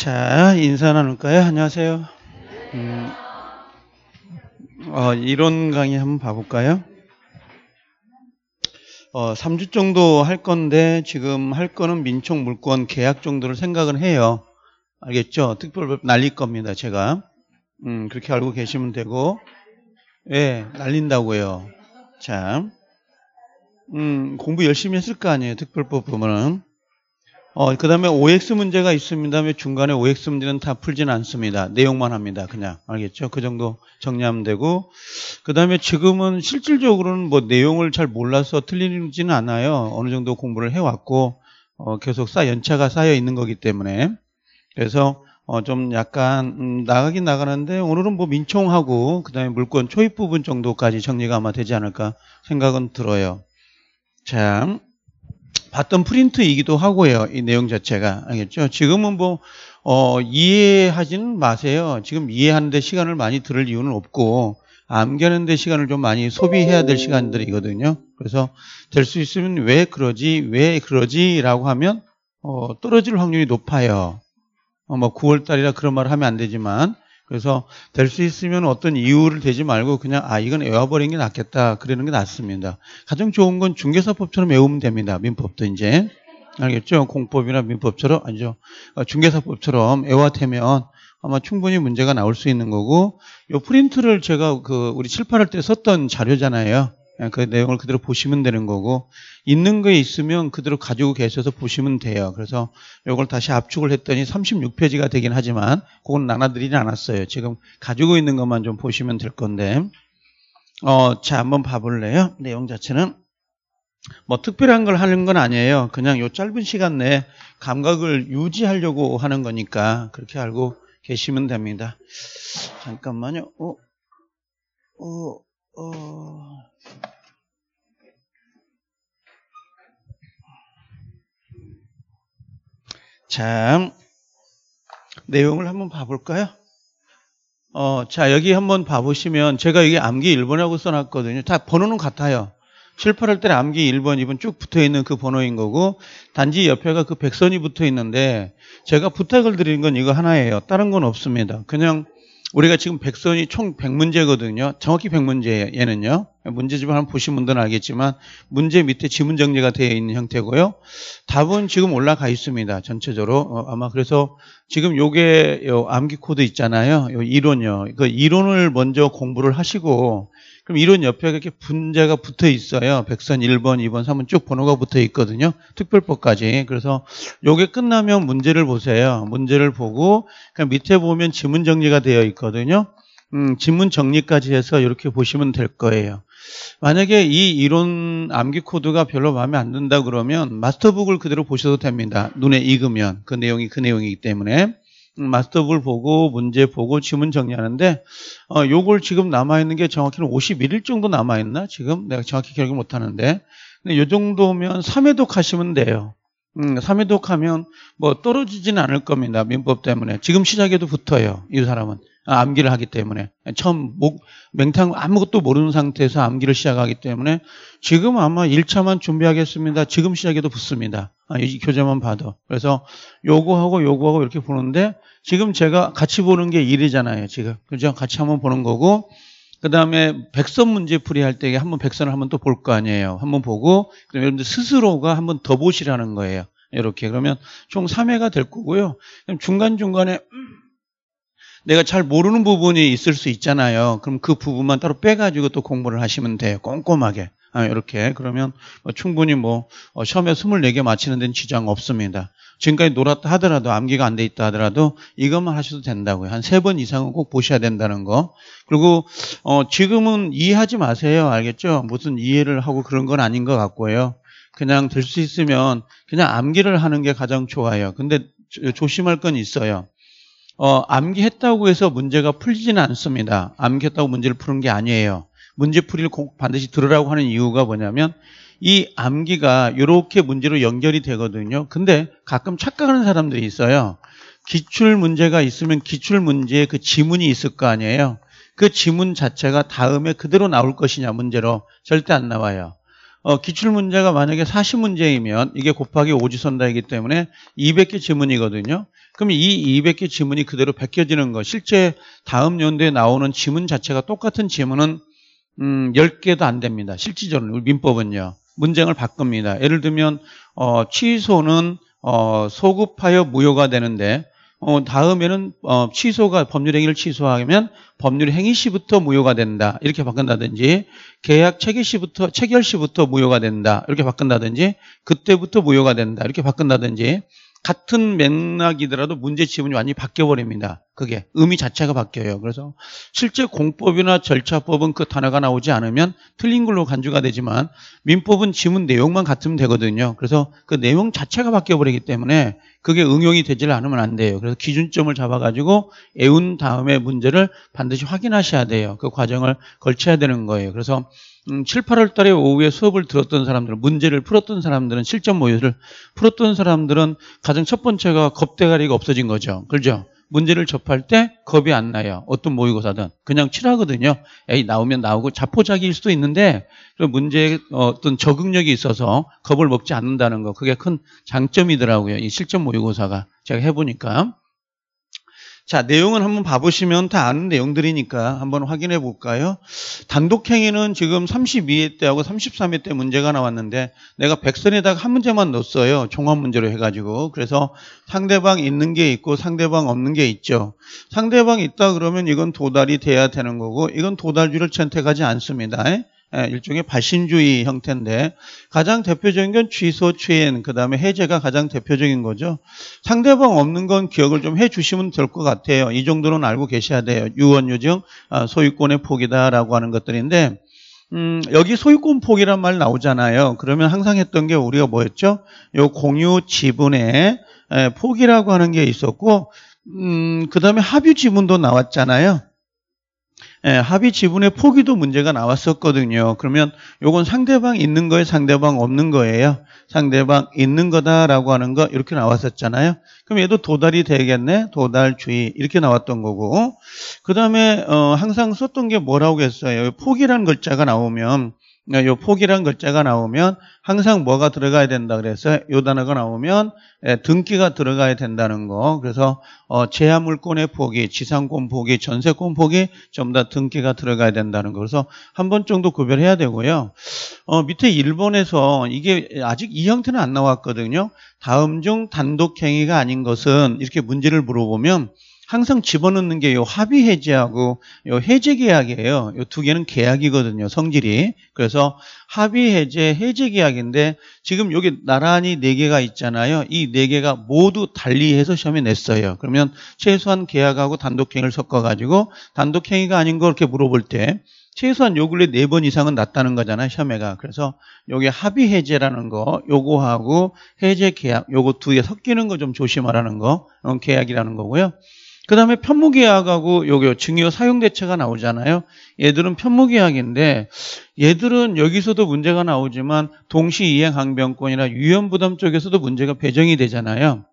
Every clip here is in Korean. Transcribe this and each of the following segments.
자, 인사 나눌까요? 안녕하세요. 음, 어, 이론 강의 한번 봐볼까요? 어, 3주 정도 할 건데 지금 할 거는 민총 물권 계약 정도를 생각을 해요. 알겠죠? 특별법 날릴 겁니다, 제가. 음, 그렇게 알고 계시면 되고. 예, 날린다고요. 자. 음, 공부 열심히 했을 거 아니에요, 특별법 보면은. 어, 그 다음에 OX 문제가 있습니다. 중간에 OX 문제는 다 풀진 않습니다. 내용만 합니다. 그냥. 알겠죠? 그 정도 정리하면 되고. 그 다음에 지금은 실질적으로는 뭐 내용을 잘 몰라서 틀리지는 않아요. 어느 정도 공부를 해왔고, 어, 계속 쌓, 연차가 쌓여 있는 거기 때문에. 그래서, 어, 좀 약간, 음, 나가긴 나가는데, 오늘은 뭐 민총하고, 그 다음에 물권 초입 부분 정도까지 정리가 아마 되지 않을까 생각은 들어요. 자. 봤던 프린트이기도 하고요. 이 내용 자체가 알겠죠? 지금은 뭐 어, 이해하진 마세요. 지금 이해하는데 시간을 많이 들을 이유는 없고 암기하는데 시간을 좀 많이 소비해야 될 시간들이거든요. 그래서 될 수 있으면 왜 그러지, 왜 그러지라고 하면 어, 떨어질 확률이 높아요. 어, 뭐 9월 달이라 그런 말을 하면 안 되지만 그래서 될 수 있으면 어떤 이유를 대지 말고 그냥 아 이건 외워버리는 게 낫겠다 그러는 게 낫습니다. 가장 좋은 건 중개사법처럼 외우면 됩니다. 민법도 이제 알겠죠? 공법이나 민법처럼 아니죠? 어, 중개사법처럼 외워태면 아마 충분히 문제가 나올 수 있는 거고 요 프린트를 제가 그 우리 칠팔할때 썼던 자료잖아요. 예, 그 내용을 그대로 보시면 되는 거고 있는 게 있으면 그대로 가지고 계셔서 보시면 돼요. 그래서 이걸 다시 압축을 했더니 36페이지가 되긴 하지만 그건 나눠드리지 않았어요. 지금 가지고 있는 것만 좀 보시면 될 건데 어, 자 한번 봐볼래요? 내용 자체는 뭐 특별한 걸 하는 건 아니에요. 그냥 요 짧은 시간 내에 감각을 유지하려고 하는 거니까 그렇게 알고 계시면 됩니다. 잠깐만요. 어, 어, 어. 자, 내용을 한번 봐볼까요? 어, 자 여기 한번 봐보시면 제가 여기 암기 1번이라고 써놨거든요. 다 번호는 같아요. 7, 8월 때 암기 1번, 2번 쭉 붙어있는 그 번호인 거고 단지 옆에가 그 백선이 붙어있는데 제가 부탁을 드리는 건 이거 하나예요. 다른 건 없습니다. 그냥 우리가 지금 백선이 총 100문제거든요. 정확히 100문제 얘는요. 문제집을 한번 보신 분들은 알겠지만 문제 밑에 지문 정리가 되어 있는 형태고요. 답은 지금 올라가 있습니다. 전체적으로 어, 아마 그래서 지금 요게 요 암기 코드 있잖아요. 요 이론요. 그 이론을 먼저 공부를 하시고 그럼 이론 옆에 이렇게 분자가 붙어 있어요. 백선 1번, 2번, 3번 쭉 번호가 붙어 있거든요. 특별법까지. 그래서 요게 끝나면 문제를 보세요. 문제를 보고 그 밑에 보면 지문 정리가 되어 있거든요. 음, 지문 정리까지 해서 이렇게 보시면 될 거예요. 만약에 이 이론 암기 코드가 별로 마음에 안 든다 그러면 마스터북을 그대로 보셔도 됩니다. 눈에 익으면 그 내용이 그 내용이기 때문에. 마스터북을 보고 문제 보고 지문 정리하는데 어, 요걸 지금 남아있는 게 정확히는 51일 정도 남아있나? 지금 내가 정확히 기억을 못하는데 근데 요 정도면 3회독 하시면 돼요 음, 3회독 하면 뭐 떨어지진 않을 겁니다 민법 때문에 지금 시작해도 붙어요 이 사람은 아, 암기를 하기 때문에 처음 목, 맹탕 아무것도 모르는 상태에서 암기를 시작하기 때문에 지금 아마 1차만 준비하겠습니다 지금 시작해도 붙습니다 아, 이 교재만 봐도 그래서 요거하고 요거하고 이렇게 보는데 지금 제가 같이 보는 게 1이잖아요. 지금. 그죠? 같이 한번 보는 거고 그 다음에 백선 문제풀이 할때 한번 백선을 한번 또 볼 거 아니에요. 한번 보고 그럼 여러분들 스스로가 한번 더 보시라는 거예요. 이렇게 그러면 총 3회가 될 거고요. 그럼 중간중간에 내가 잘 모르는 부분이 있을 수 있잖아요. 그럼 그 부분만 따로 빼가지고 또 공부를 하시면 돼요. 꼼꼼하게. 아, 이렇게 그러면 뭐 충분히 뭐 어, 시험에 24개 맞히는 데는 지장 없습니다. 지금까지 놀았다 하더라도 암기가 안 돼 있다 하더라도 이것만 하셔도 된다고요. 한 세 번 이상은 꼭 보셔야 된다는 거. 그리고 어, 지금은 이해하지 마세요. 알겠죠? 무슨 이해를 하고 그런 건 아닌 것 같고요. 그냥 될 수 있으면 그냥 암기를 하는 게 가장 좋아요. 근데 조심할 건 있어요. 어, 암기했다고 해서 문제가 풀리지는 않습니다. 암기했다고 문제를 푸는 게 아니에요. 문제풀이를 꼭 반드시 들으라고 하는 이유가 뭐냐면 이 암기가 이렇게 문제로 연결이 되거든요. 근데 가끔 착각하는 사람들이 있어요. 기출 문제가 있으면 기출 문제에 그 지문이 있을 거 아니에요. 그 지문 자체가 다음에 그대로 나올 것이냐 문제로 절대 안 나와요. 어, 기출 문제가 만약에 40문제이면 이게 곱하기 5지선다이기 때문에 200개 지문이거든요. 그럼 이 200개 지문이 그대로 베껴지는 거. 실제 다음 연도에 나오는 지문 자체가 똑같은 지문은 음, 10개도 안 됩니다. 실질적으로 우리 민법은요. 문장을 바꿉니다. 예를 들면 어, 취소는 어, 소급하여 무효가 되는데 어, 다음에는 어, 취소가 법률 행위를 취소하면 법률 행위 시부터 무효가 된다 이렇게 바꾼다든지 계약 체결 시부터 체결 시부터 무효가 된다 이렇게 바꾼다든지 그때부터 무효가 된다 이렇게 바꾼다든지 같은 맥락이더라도 문제 지문이 완전히 바뀌어버립니다. 그게 의미 자체가 바뀌어요. 그래서 실제 공법이나 절차법은 그 단어가 나오지 않으면 틀린 걸로 간주가 되지만 민법은 지문 내용만 같으면 되거든요. 그래서 그 내용 자체가 바뀌어버리기 때문에 그게 응용이 되질 않으면 안 돼요. 그래서 기준점을 잡아가지고 애운 다음에 문제를 반드시 확인하셔야 돼요. 그 과정을 걸쳐야 되는 거예요. 그래서 7, 8월 달에 오후에 수업을 들었던 사람들은 문제를 풀었던 사람들은 실전 모의를 풀었던 사람들은 가장 첫 번째가 겁대가리가 없어진 거죠. 그렇죠? 문제를 접할 때 겁이 안 나요. 어떤 모의고사든. 그냥 칠하거든요. 에이, 나오면 나오고 자포자기일 수도 있는데 그 문제에 어떤 적응력이 있어서 겁을 먹지 않는다는 거. 그게 큰 장점이더라고요. 이 실전 모의고사가. 제가 해보니까. 자, 내용은 한번 봐보시면 다 아는 내용들이니까 한번 확인해 볼까요? 단독행위는 지금 32회 때하고 33회 때 문제가 나왔는데 내가 백선에다가 한 문제만 넣었어요. 종합 문제로 해가지고. 그래서 상대방 있는 게 있고 상대방 없는 게 있죠. 상대방 있다 그러면 이건 도달이 돼야 되는 거고 이건 도달주를 선택하지 않습니다. 예, 일종의 발신주의 형태인데 가장 대표적인 건 취소, 취인, 그 다음에 해제가 가장 대표적인 거죠. 상대방 없는 건 기억을 좀 해주시면 될 것 같아요. 이 정도는 알고 계셔야 돼요. 유언유증, 아, 소유권의 포기다라고 하는 것들인데 음, 여기 소유권 포기란 말 나오잖아요. 그러면 항상 했던 게 우리가 뭐였죠? 요 공유 지분의 포기라고 예, 하는 게 있었고 음, 그 다음에 합유 지분도 나왔잖아요. 예, 합의 지분의 포기도 문제가 나왔었거든요. 그러면 요건 상대방 있는 거에 상대방 없는 거예요. 상대방 있는 거다라고 하는 거 이렇게 나왔었잖아요. 그럼 얘도 도달이 되겠네. 도달 주의 이렇게 나왔던 거고. 그다음에 어, 항상 썼던 게 뭐라고 했어요? 포기란 글자가 나오면 그러니까 요 폭이란 글자가 나오면 항상 뭐가 들어가야 된다 그래서 요 단어가 나오면 예, 등기가 들어가야 된다는 거 그래서 어, 제하물권의 폭이 지상권 폭이 전세권 폭이 전부 다 등기가 들어가야 된다는 거 그래서 한 번 정도 구별해야 되고요 어, 밑에 1번에서 이게 아직 이 형태는 안 나왔거든요 다음 중 단독 행위가 아닌 것은 이렇게 문제를 물어보면 항상 집어넣는 게 요 합의 해제하고요 해제 계약이에요. 요 두 개는 계약이거든요. 성질이. 그래서 합의 해제, 해제 계약인데 지금 여기 나란히 네 개가 있잖아요. 이 네 개가 모두 달리해서 시험에 냈어요. 그러면 최소한 계약하고 단독행위를 섞어가지고 단독행위가 아닌 걸 이렇게 물어볼 때 최소한 요 근래 네 번 이상은 났다는 거잖아요, 시험에가. 그래서 요게 합의 해제라는 거, 요거하고 해제 계약, 요거 두 개 섞이는 거 좀 조심하라는 거, 어, 계약이라는 거고요. 그 다음에 편무계약하고 요게 증여 사용대체가 나오잖아요. 얘들은 편무계약인데 얘들은 여기서도 문제가 나오지만 동시이행항변권이나 유연부담 쪽에서도 문제가 배정이 되잖아요.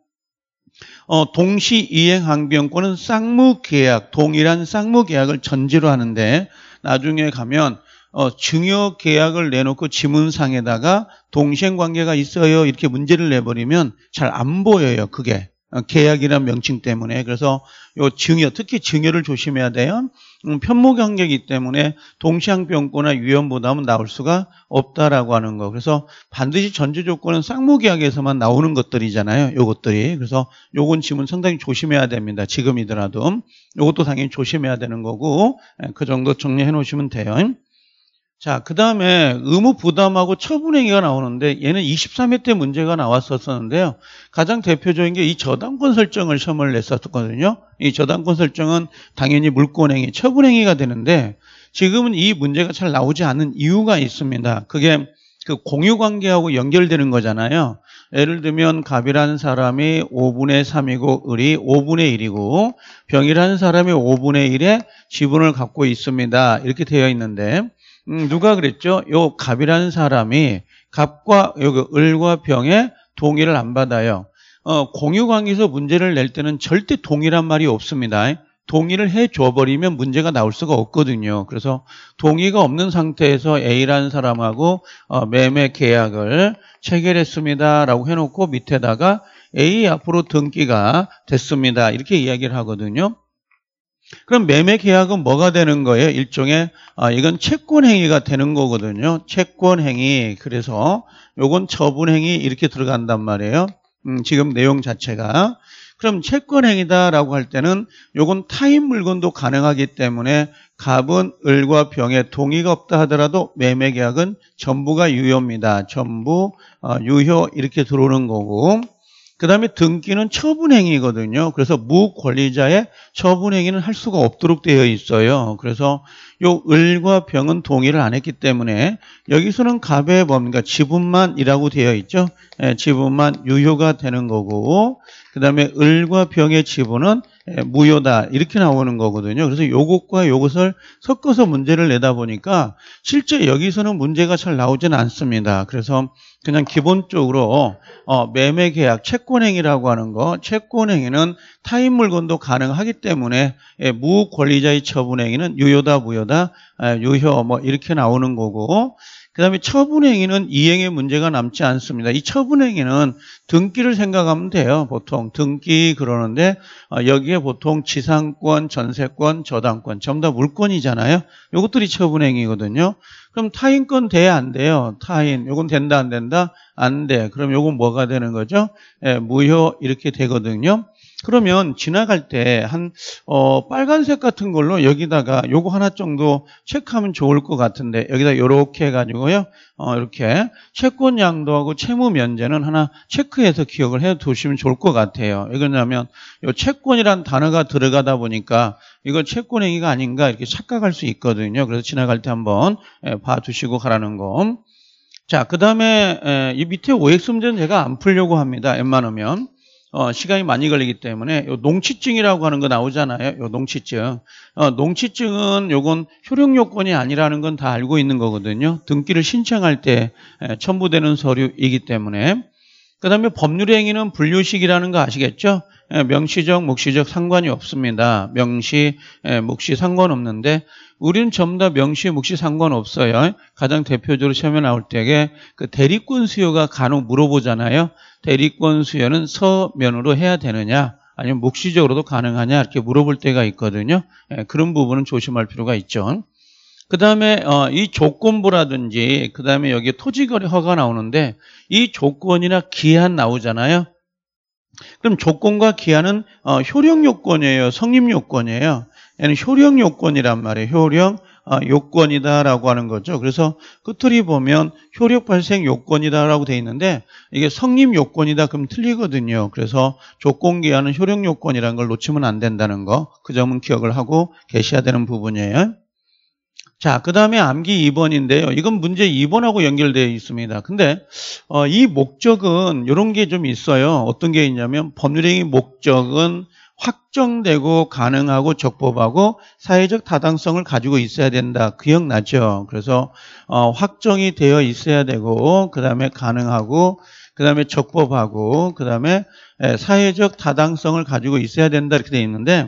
어, 동시이행항변권은 쌍무계약, 동일한 쌍무계약을 전제로 하는데 나중에 가면 어, 증여 계약을 내놓고 지문상에다가 동시행 관계가 있어요 이렇게 문제를 내버리면 잘 안 보여요 그게 어, 계약이라 명칭 때문에 그래서 요 증여 특히 증여를 조심해야 돼요. 음, 편모경계이기 때문에 동시항변권이나유연부담은 나올 수가 없다라고 하는 거. 그래서 반드시 전제조건은 쌍무계약에서만 나오는 것들이잖아요. 요것들이. 그래서 요건 지문 상당히 조심해야 됩니다. 지금이더라도. 요것도 당연히 조심해야 되는 거고 예, 그 정도 정리해 놓으시면 돼요. 자, 그 다음에 의무 부담하고 처분행위가 나오는데 얘는 23회 때 문제가 나왔었었는데요. 가장 대표적인 게 이 저당권 설정을 시험을 냈었거든요. 이 저당권 설정은 당연히 물권행위, 처분행위가 되는데 지금은 이 문제가 잘 나오지 않은 이유가 있습니다. 그게 그 공유관계하고 연결되는 거잖아요. 예를 들면 갑이라는 사람이 5분의 3이고 을이 5분의 1이고 병이라는 사람이 5분의 1의 지분을 갖고 있습니다. 이렇게 되어 있는데 음, 누가 그랬죠? 요 갑이라는 사람이 갑과 여기 을과 병의 동의를 안 받아요. 어, 공유관계에서 문제를 낼 때는 절대 동의란 말이 없습니다. 동의를 해 줘버리면 문제가 나올 수가 없거든요. 그래서 동의가 없는 상태에서 A라는 사람하고 어, 매매 계약을 체결했습니다라고 해놓고 밑에다가 A 앞으로 등기가 됐습니다. 이렇게 이야기를 하거든요. 그럼 매매 계약은 뭐가 되는 거예요? 일종의 아, 이건 채권 행위가 되는 거거든요. 채권 행위. 그래서 요건 처분 행위 이렇게 들어간단 말이에요. 음, 지금 내용 자체가 그럼 채권 행위다라고 할 때는 요건 타인 물건도 가능하기 때문에 갑은 을과 병에 동의가 없다 하더라도 매매 계약은 전부가 유효입니다. 전부 어, 유효 이렇게 들어오는 거고 그 다음에 등기는 처분행위거든요. 그래서 무권리자의 처분행위는 할 수가 없도록 되어 있어요. 그래서 요 을과 병은 동의를 안 했기 때문에 여기서는 갑의 범위가 지분만이라고 되어 있죠. 예, 지분만 유효가 되는 거고 그 다음에 을과 병의 지분은 예, 무효다 이렇게 나오는 거거든요. 그래서 요것과 요것을 섞어서 문제를 내다 보니까 실제 여기서는 문제가 잘나오진 않습니다. 그래서 그냥 기본적으로 어, 매매 계약 채권행위라고 하는 거 채권행위는 타인 물건도 가능하기 때문에 예, 무권리자의 처분행위는 유효다 무효다 예, 유효 뭐 이렇게 나오는 거고 그 다음에 처분행위는 이행의 문제가 남지 않습니다. 이 처분행위는 등기를 생각하면 돼요. 보통 등기 그러는데 어, 여기에 보통 지상권, 전세권, 저당권 전부 다물권이잖아요 이것들이 처분행위거든요. 그럼 타인권 돼야 안 돼요. 타인 요건 된다 안 된다 안 돼. 그럼 요건 뭐가 되는 거죠? 예, 무효 이렇게 되거든요. 그러면 지나갈 때한 어, 빨간색 같은 걸로 여기다가 요거 하나 정도 체크하면 좋을 것 같은데 여기다 요렇게 해가지고요. 어, 이렇게 채권 양도하고 채무 면제는 하나 체크해서 기억을 해 두시면 좋을 것 같아요. 왜 그러냐면 요 채권이란 단어가 들어가다 보니까 이거 채권 행위가 아닌가 이렇게 착각할 수 있거든요. 그래서 지나갈 때 한번 예, 봐 두시고 가라는 거. 자, 그 다음에 예, 이 밑에 OX 문제는 제가 안 풀려고 합니다. 웬만하면. 어, 시간이 많이 걸리기 때문에 요 농취증이라고 하는 거 나오잖아요. 요 농취증. 어, 농취증은 요건 효력 요건이 아니라는 건 다 알고 있는 거거든요. 등기를 신청할 때 첨부되는 서류이기 때문에 그 다음에 법률 행위는 분류식이라는 거 아시겠죠? 명시적, 묵시적 상관이 없습니다. 명시, 묵시 상관없는데 우리는 전부 다 명시, 묵시 상관없어요. 가장 대표적으로 시험에 나올 때에 그 대리권 수요가 간혹 물어보잖아요. 대리권 수요는 서면으로 해야 되느냐? 아니면 묵시적으로도 가능하냐 이렇게 물어볼 때가 있거든요. 예, 그런 부분은 조심할 필요가 있죠. 그 다음에 어, 이 조건부라든지 그 다음에 여기 토지거래 허가 나오는데 이 조건이나 기한 나오잖아요. 그럼 조건과 기한은 어, 효력 요건이에요. 성립 요건이에요. 얘는 효력 요건이란 말이에요. 효력 아, 요건이다라고 하는 거죠. 그래서 끝으로 그 보면 효력 발생 요건이다라고 돼 있는데 이게 성립 요건이다 그럼 틀리거든요. 그래서 조건 기하는 효력 요건이라는 걸 놓치면 안 된다는 거. 그 점은 기억을 하고 계셔야 되는 부분이에요. 자, 그 다음에 암기 2번인데요. 이건 문제 2번하고 연결되어 있습니다. 근데 어, 이 목적은 이런 게 좀 있어요. 어떤 게 있냐면 법률행위 목적은 확정되고 가능하고 적법하고 사회적 타당성을 가지고 있어야 된다. 그 기억나죠? 그래서 어, 확정이 되어 있어야 되고 그 다음에 가능하고 그 다음에 적법하고 그 다음에 예, 사회적 타당성을 가지고 있어야 된다 이렇게 돼 있는데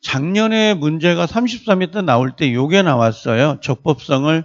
작년에 문제가 33m 나올 때 요게 나왔어요. 적법성을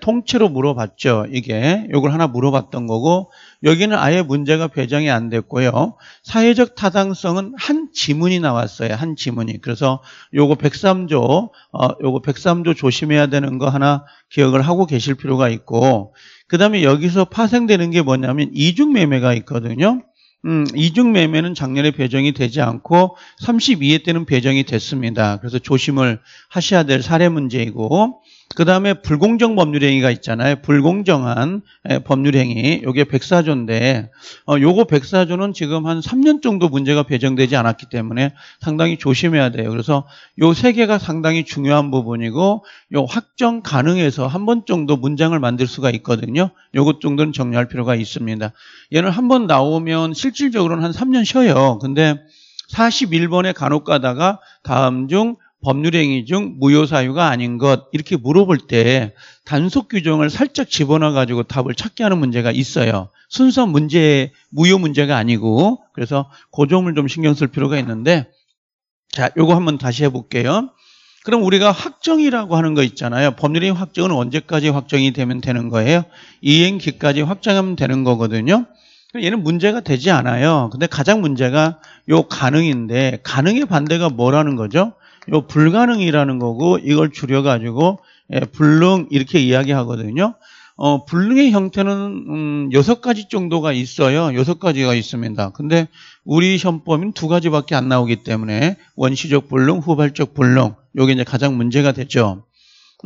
통째로 물어봤죠. 이게 요걸 하나 물어봤던 거고 여기는 아예 문제가 배정이 안 됐고요. 사회적 타당성은 한 지문이 나왔어요. 한 지문이. 그래서 요거 103조 어, 요거 103조 조심해야 되는 거 하나 기억을 하고 계실 필요가 있고 그 다음에 여기서 파생되는 게 뭐냐면 이중 매매가 있거든요. 음, 이중 매매는 작년에 배정이 되지 않고 32회 때는 배정이 됐습니다. 그래서 조심을 하셔야 될 사례 문제이고 그 다음에 불공정 법률행위가 있잖아요. 불공정한 법률행위. 요게 104조인데, 어, 요거 백사조는 지금 한 3년 정도 문제가 배정되지 않았기 때문에 상당히 조심해야 돼요. 그래서 요세 개가 상당히 중요한 부분이고, 요 확정 가능해서 한 번 정도 문장을 만들 수가 있거든요. 요것 정도는 정리할 필요가 있습니다. 얘는 한 번 나오면 실질적으로는 한 3년 쉬어요. 근데 41번에 간혹 가다가 다음 중 법률행위 중 무효사유가 아닌 것 이렇게 물어볼 때 단속 규정을 살짝 집어넣어 가지고 답을 찾게 하는 문제가 있어요. 순서 문제 무효 문제가 아니고 그래서 고 점을 좀 신경 쓸 필요가 있는데 자 요거 한번 다시 해볼게요. 그럼 우리가 확정이라고 하는 거 있잖아요. 법률행위 확정은 언제까지 확정이 되면 되는 거예요? 이행기까지 확정하면 되는 거거든요. 얘는 문제가 되지 않아요. 근데 가장 문제가 요 가능인데 가능의 반대가 뭐라는 거죠? 요 불가능이라는 거고 이걸 줄여가지고 예, 불능 이렇게 이야기하거든요. 어, 불능의 형태는 음, 여섯 가지 정도가 있어요. 여섯 가지가 있습니다. 근데 우리 현법은두 가지밖에 안 나오기 때문에 원시적 불능, 후발적 불능 요게 이제 가장 문제가 됐죠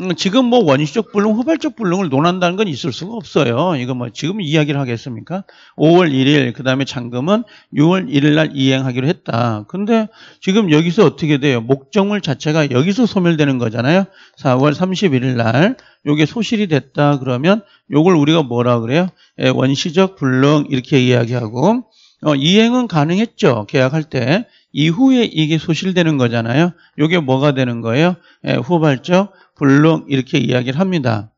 음, 지금 뭐 원시적 불능, 후발적 불능을 논한다는 건 있을 수가 없어요. 이거 뭐 지금 이야기를 하겠습니까? 5월 1일, 그 다음에 잔금은 6월 1일 날 이행하기로 했다. 근데 지금 여기서 어떻게 돼요? 목적물 자체가 여기서 소멸되는 거잖아요. 4월 31일 날, 요게 소실이 됐다. 그러면 이걸 우리가 뭐라 그래요? 예, 원시적 불능, 이렇게 이야기하고, 어, 이행은 가능했죠. 계약할 때. 이후에 이게 소실되는 거잖아요. 이게 뭐가 되는 거예요? 예, 후발적 불능 이렇게 이야기를 합니다.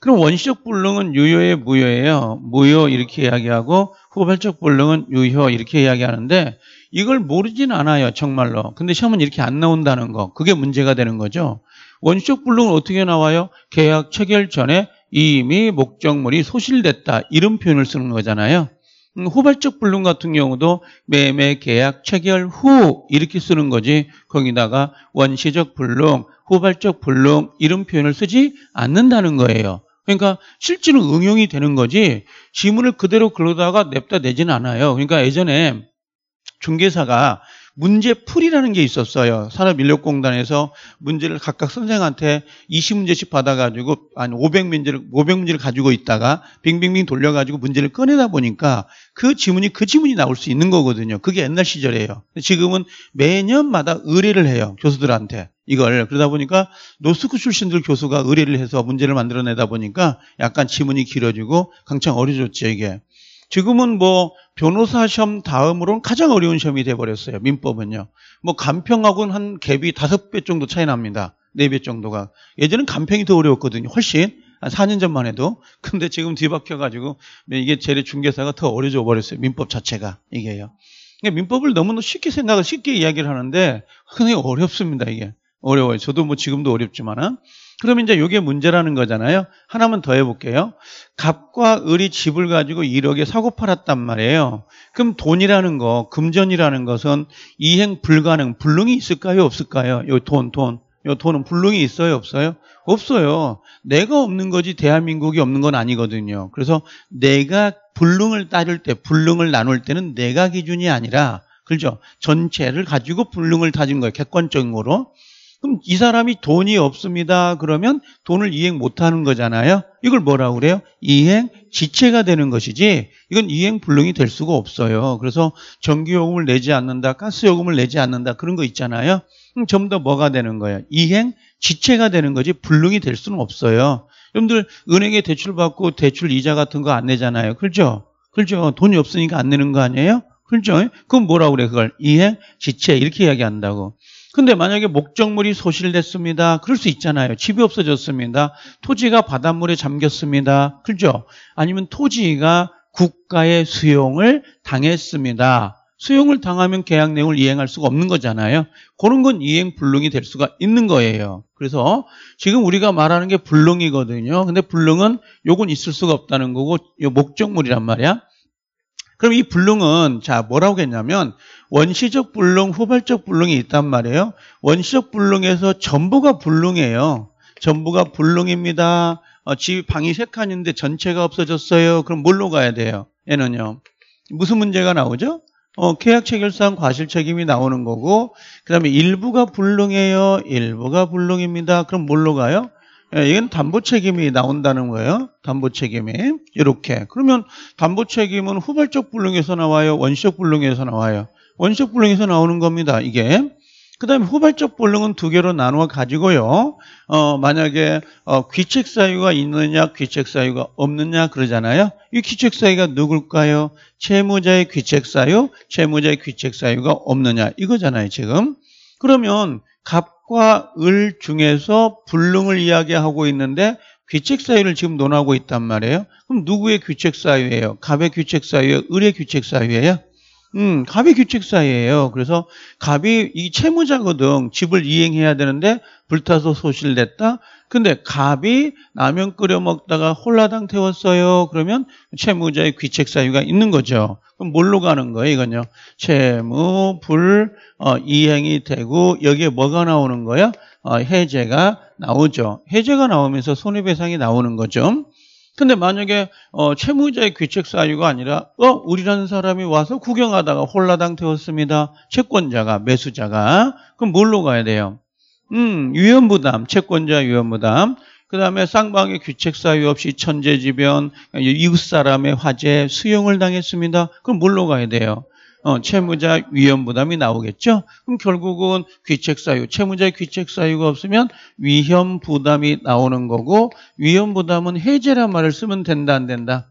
그럼 원시적 불능은 유효의 무효예요. 무효 이렇게 이야기하고 후발적 불능은 유효 이렇게 이야기하는데 이걸 모르진 않아요. 정말로. 근데 시험은 이렇게 안 나온다는 거. 그게 문제가 되는 거죠. 원시적 불능은 어떻게 나와요? 계약 체결 전에 이미 목적물이 소실됐다. 이런 표현을 쓰는 거잖아요. 음, 후발적 불능 같은 경우도 매매 계약 체결 후 이렇게 쓰는 거지 거기다가 원시적 불능, 후발적 불능 이런 표현을 쓰지 않는다는 거예요. 그러니까 실제로 응용이 되는 거지 지문을 그대로 글로다가 냅다 내진 않아요. 그러니까 예전에 중개사가 문제풀이라는 게 있었어요. 산업인력공단에서 문제를 각각 선생한테 20문제씩 받아가지고 한 500문제를 500문제를 가지고 있다가 빙빙빙 돌려가지고 문제를 꺼내다 보니까 그 지문이 그 지문이 나올 수 있는 거거든요. 그게 옛날 시절이에요. 지금은 매년마다 의뢰를 해요. 교수들한테. 이걸 그러다 보니까 노스쿨 출신들 교수가 의뢰를 해서 문제를 만들어내다 보니까 약간 지문이 길어지고 강창 어려졌죠 이게 지금은 뭐 변호사 시험 다음으로는 가장 어려운 시험이 돼버렸어요. 민법은요. 뭐 간평하고는 한 갭이 다섯 배 정도 차이 납니다. 네 배 정도가. 예전엔 간평이 더 어려웠거든요. 훨씬. 한 4년 전만 해도. 근데 지금 뒤바뀌어가지고 네, 이게 재래 중개사가 더 어려져 버렸어요. 민법 자체가. 이게요. 그러니까 민법을 너무나 쉽게 생각을 쉽게 이야기를 하는데 굉장히 어렵습니다. 이게. 어려워요. 저도 뭐 지금도 어렵지만은. 그럼 이제 이게 문제라는 거잖아요. 하나만 더 해볼게요. 갑과 을이 집을 가지고 1억에 사고 팔았단 말이에요. 그럼 돈이라는 거, 금전이라는 것은 이행 불가능, 불능이 있을까요? 없을까요? 요 돈, 돈. 요 돈은 불능이 있어요? 없어요? 없어요. 내가 없는 거지 대한민국이 없는 건 아니거든요. 그래서 내가 불능을 따질 때, 불능을 나눌 때는 내가 기준이 아니라 그죠? 렇 전체를 가지고 불능을 다진 거예요. 객관적으로. 그럼 이 사람이 돈이 없습니다. 그러면 돈을 이행 못하는 거잖아요. 이걸 뭐라고 그래요? 이행 지체가 되는 것이지 이건 이행 불능이 될 수가 없어요. 그래서 전기요금을 내지 않는다, 가스요금을 내지 않는다 그런 거 있잖아요. 좀더 뭐가 되는 거예요? 이행 지체가 되는 거지 불능이 될 수는 없어요. 여러분들 은행에 대출 받고 대출 이자 같은 거 안 내잖아요. 그렇죠? 그렇죠? 돈이 없으니까 안 내는 거 아니에요? 그렇죠? 그럼 뭐라고 그래 그걸 이행 지체 이렇게 이야기한다고. 근데 만약에 목적물이 소실됐습니다. 그럴 수 있잖아요. 집이 없어졌습니다. 토지가 바닷물에 잠겼습니다. 그죠? 아니면 토지가 국가의 수용을 당했습니다. 수용을 당하면 계약 내용을 이행할 수가 없는 거잖아요. 그런 건 이행 불능이 될 수가 있는 거예요. 그래서 지금 우리가 말하는 게 불능이거든요. 근데 불능은 요건 있을 수가 없다는 거고 요 목적물이란 말이야. 그럼 이 불능은 자 뭐라고 했냐면 원시적 불능, 후발적 불능이 있단 말이에요. 원시적 불능에서 전부가 불능이에요. 전부가 불능입니다. 어, 집 방이 세 칸인데 전체가 없어졌어요. 그럼 뭘로 가야 돼요? 얘는요. 무슨 문제가 나오죠? 어, 계약 체결상 과실 책임이 나오는 거고, 그 다음에 일부가 불능에요 일부가 불능입니다. 그럼 뭘로 가요? 예, 이건 담보 책임이 나온다는 거예요. 담보 책임이. 이렇게. 그러면 담보 책임은 후발적 불능에서 나와요? 원시적 불능에서 나와요? 원시적 불능에서 나오는 겁니다. 이게. 그 다음에 후발적 불능은두 개로 나누어 가지고요. 어, 만약에 어, 귀책 사유가 있느냐, 귀책 사유가 없느냐 그러잖아요. 이 귀책 사유가 누굴까요? 채무자의 귀책 사유, 채무자의 귀책 사유가 없느냐 이거잖아요, 지금. 그러면 갑 학과 을 중에서 불능을 이야기하고 있는데 귀책사유를 지금 논하고 있단 말이에요. 그럼 누구의 귀책사유예요? 갑의 귀책사유예요? 을의 귀책사유예요? 음, 갑이 규칙사예요. 그래서 갑이 이 채무자거든. 집을 이행해야 되는데 불타서 소실됐다. 근데 갑이 라면 끓여 먹다가 홀라당 태웠어요. 그러면 채무자의 귀책 사유가 있는 거죠. 그럼 뭘로 가는 거예요, 이건요? 채무, 불, 어, 이행이 되고 여기에 뭐가 나오는 거야? 어, 해제가 나오죠. 해제가 나오면서 손해배상이 나오는 거죠. 근데 만약에 어, 채무자의 귀책 사유가 아니라 어 우리라는 사람이 와서 구경하다가 홀라당 되었습니다. 채권자가 매수자가 그럼 뭘로 가야 돼요? 음위험부담 채권자 위험부담그 다음에 쌍방의 귀책 사유 없이 천재지변 이웃사람의 화재 수용을 당했습니다. 그럼 뭘로 가야 돼요? 어, 채무자 위험 부담이 나오겠죠? 그럼 결국은 귀책 사유, 채무자의 귀책 사유가 없으면 위험 부담이 나오는 거고 위험 부담은 해제란 말을 쓰면 된다 안 된다?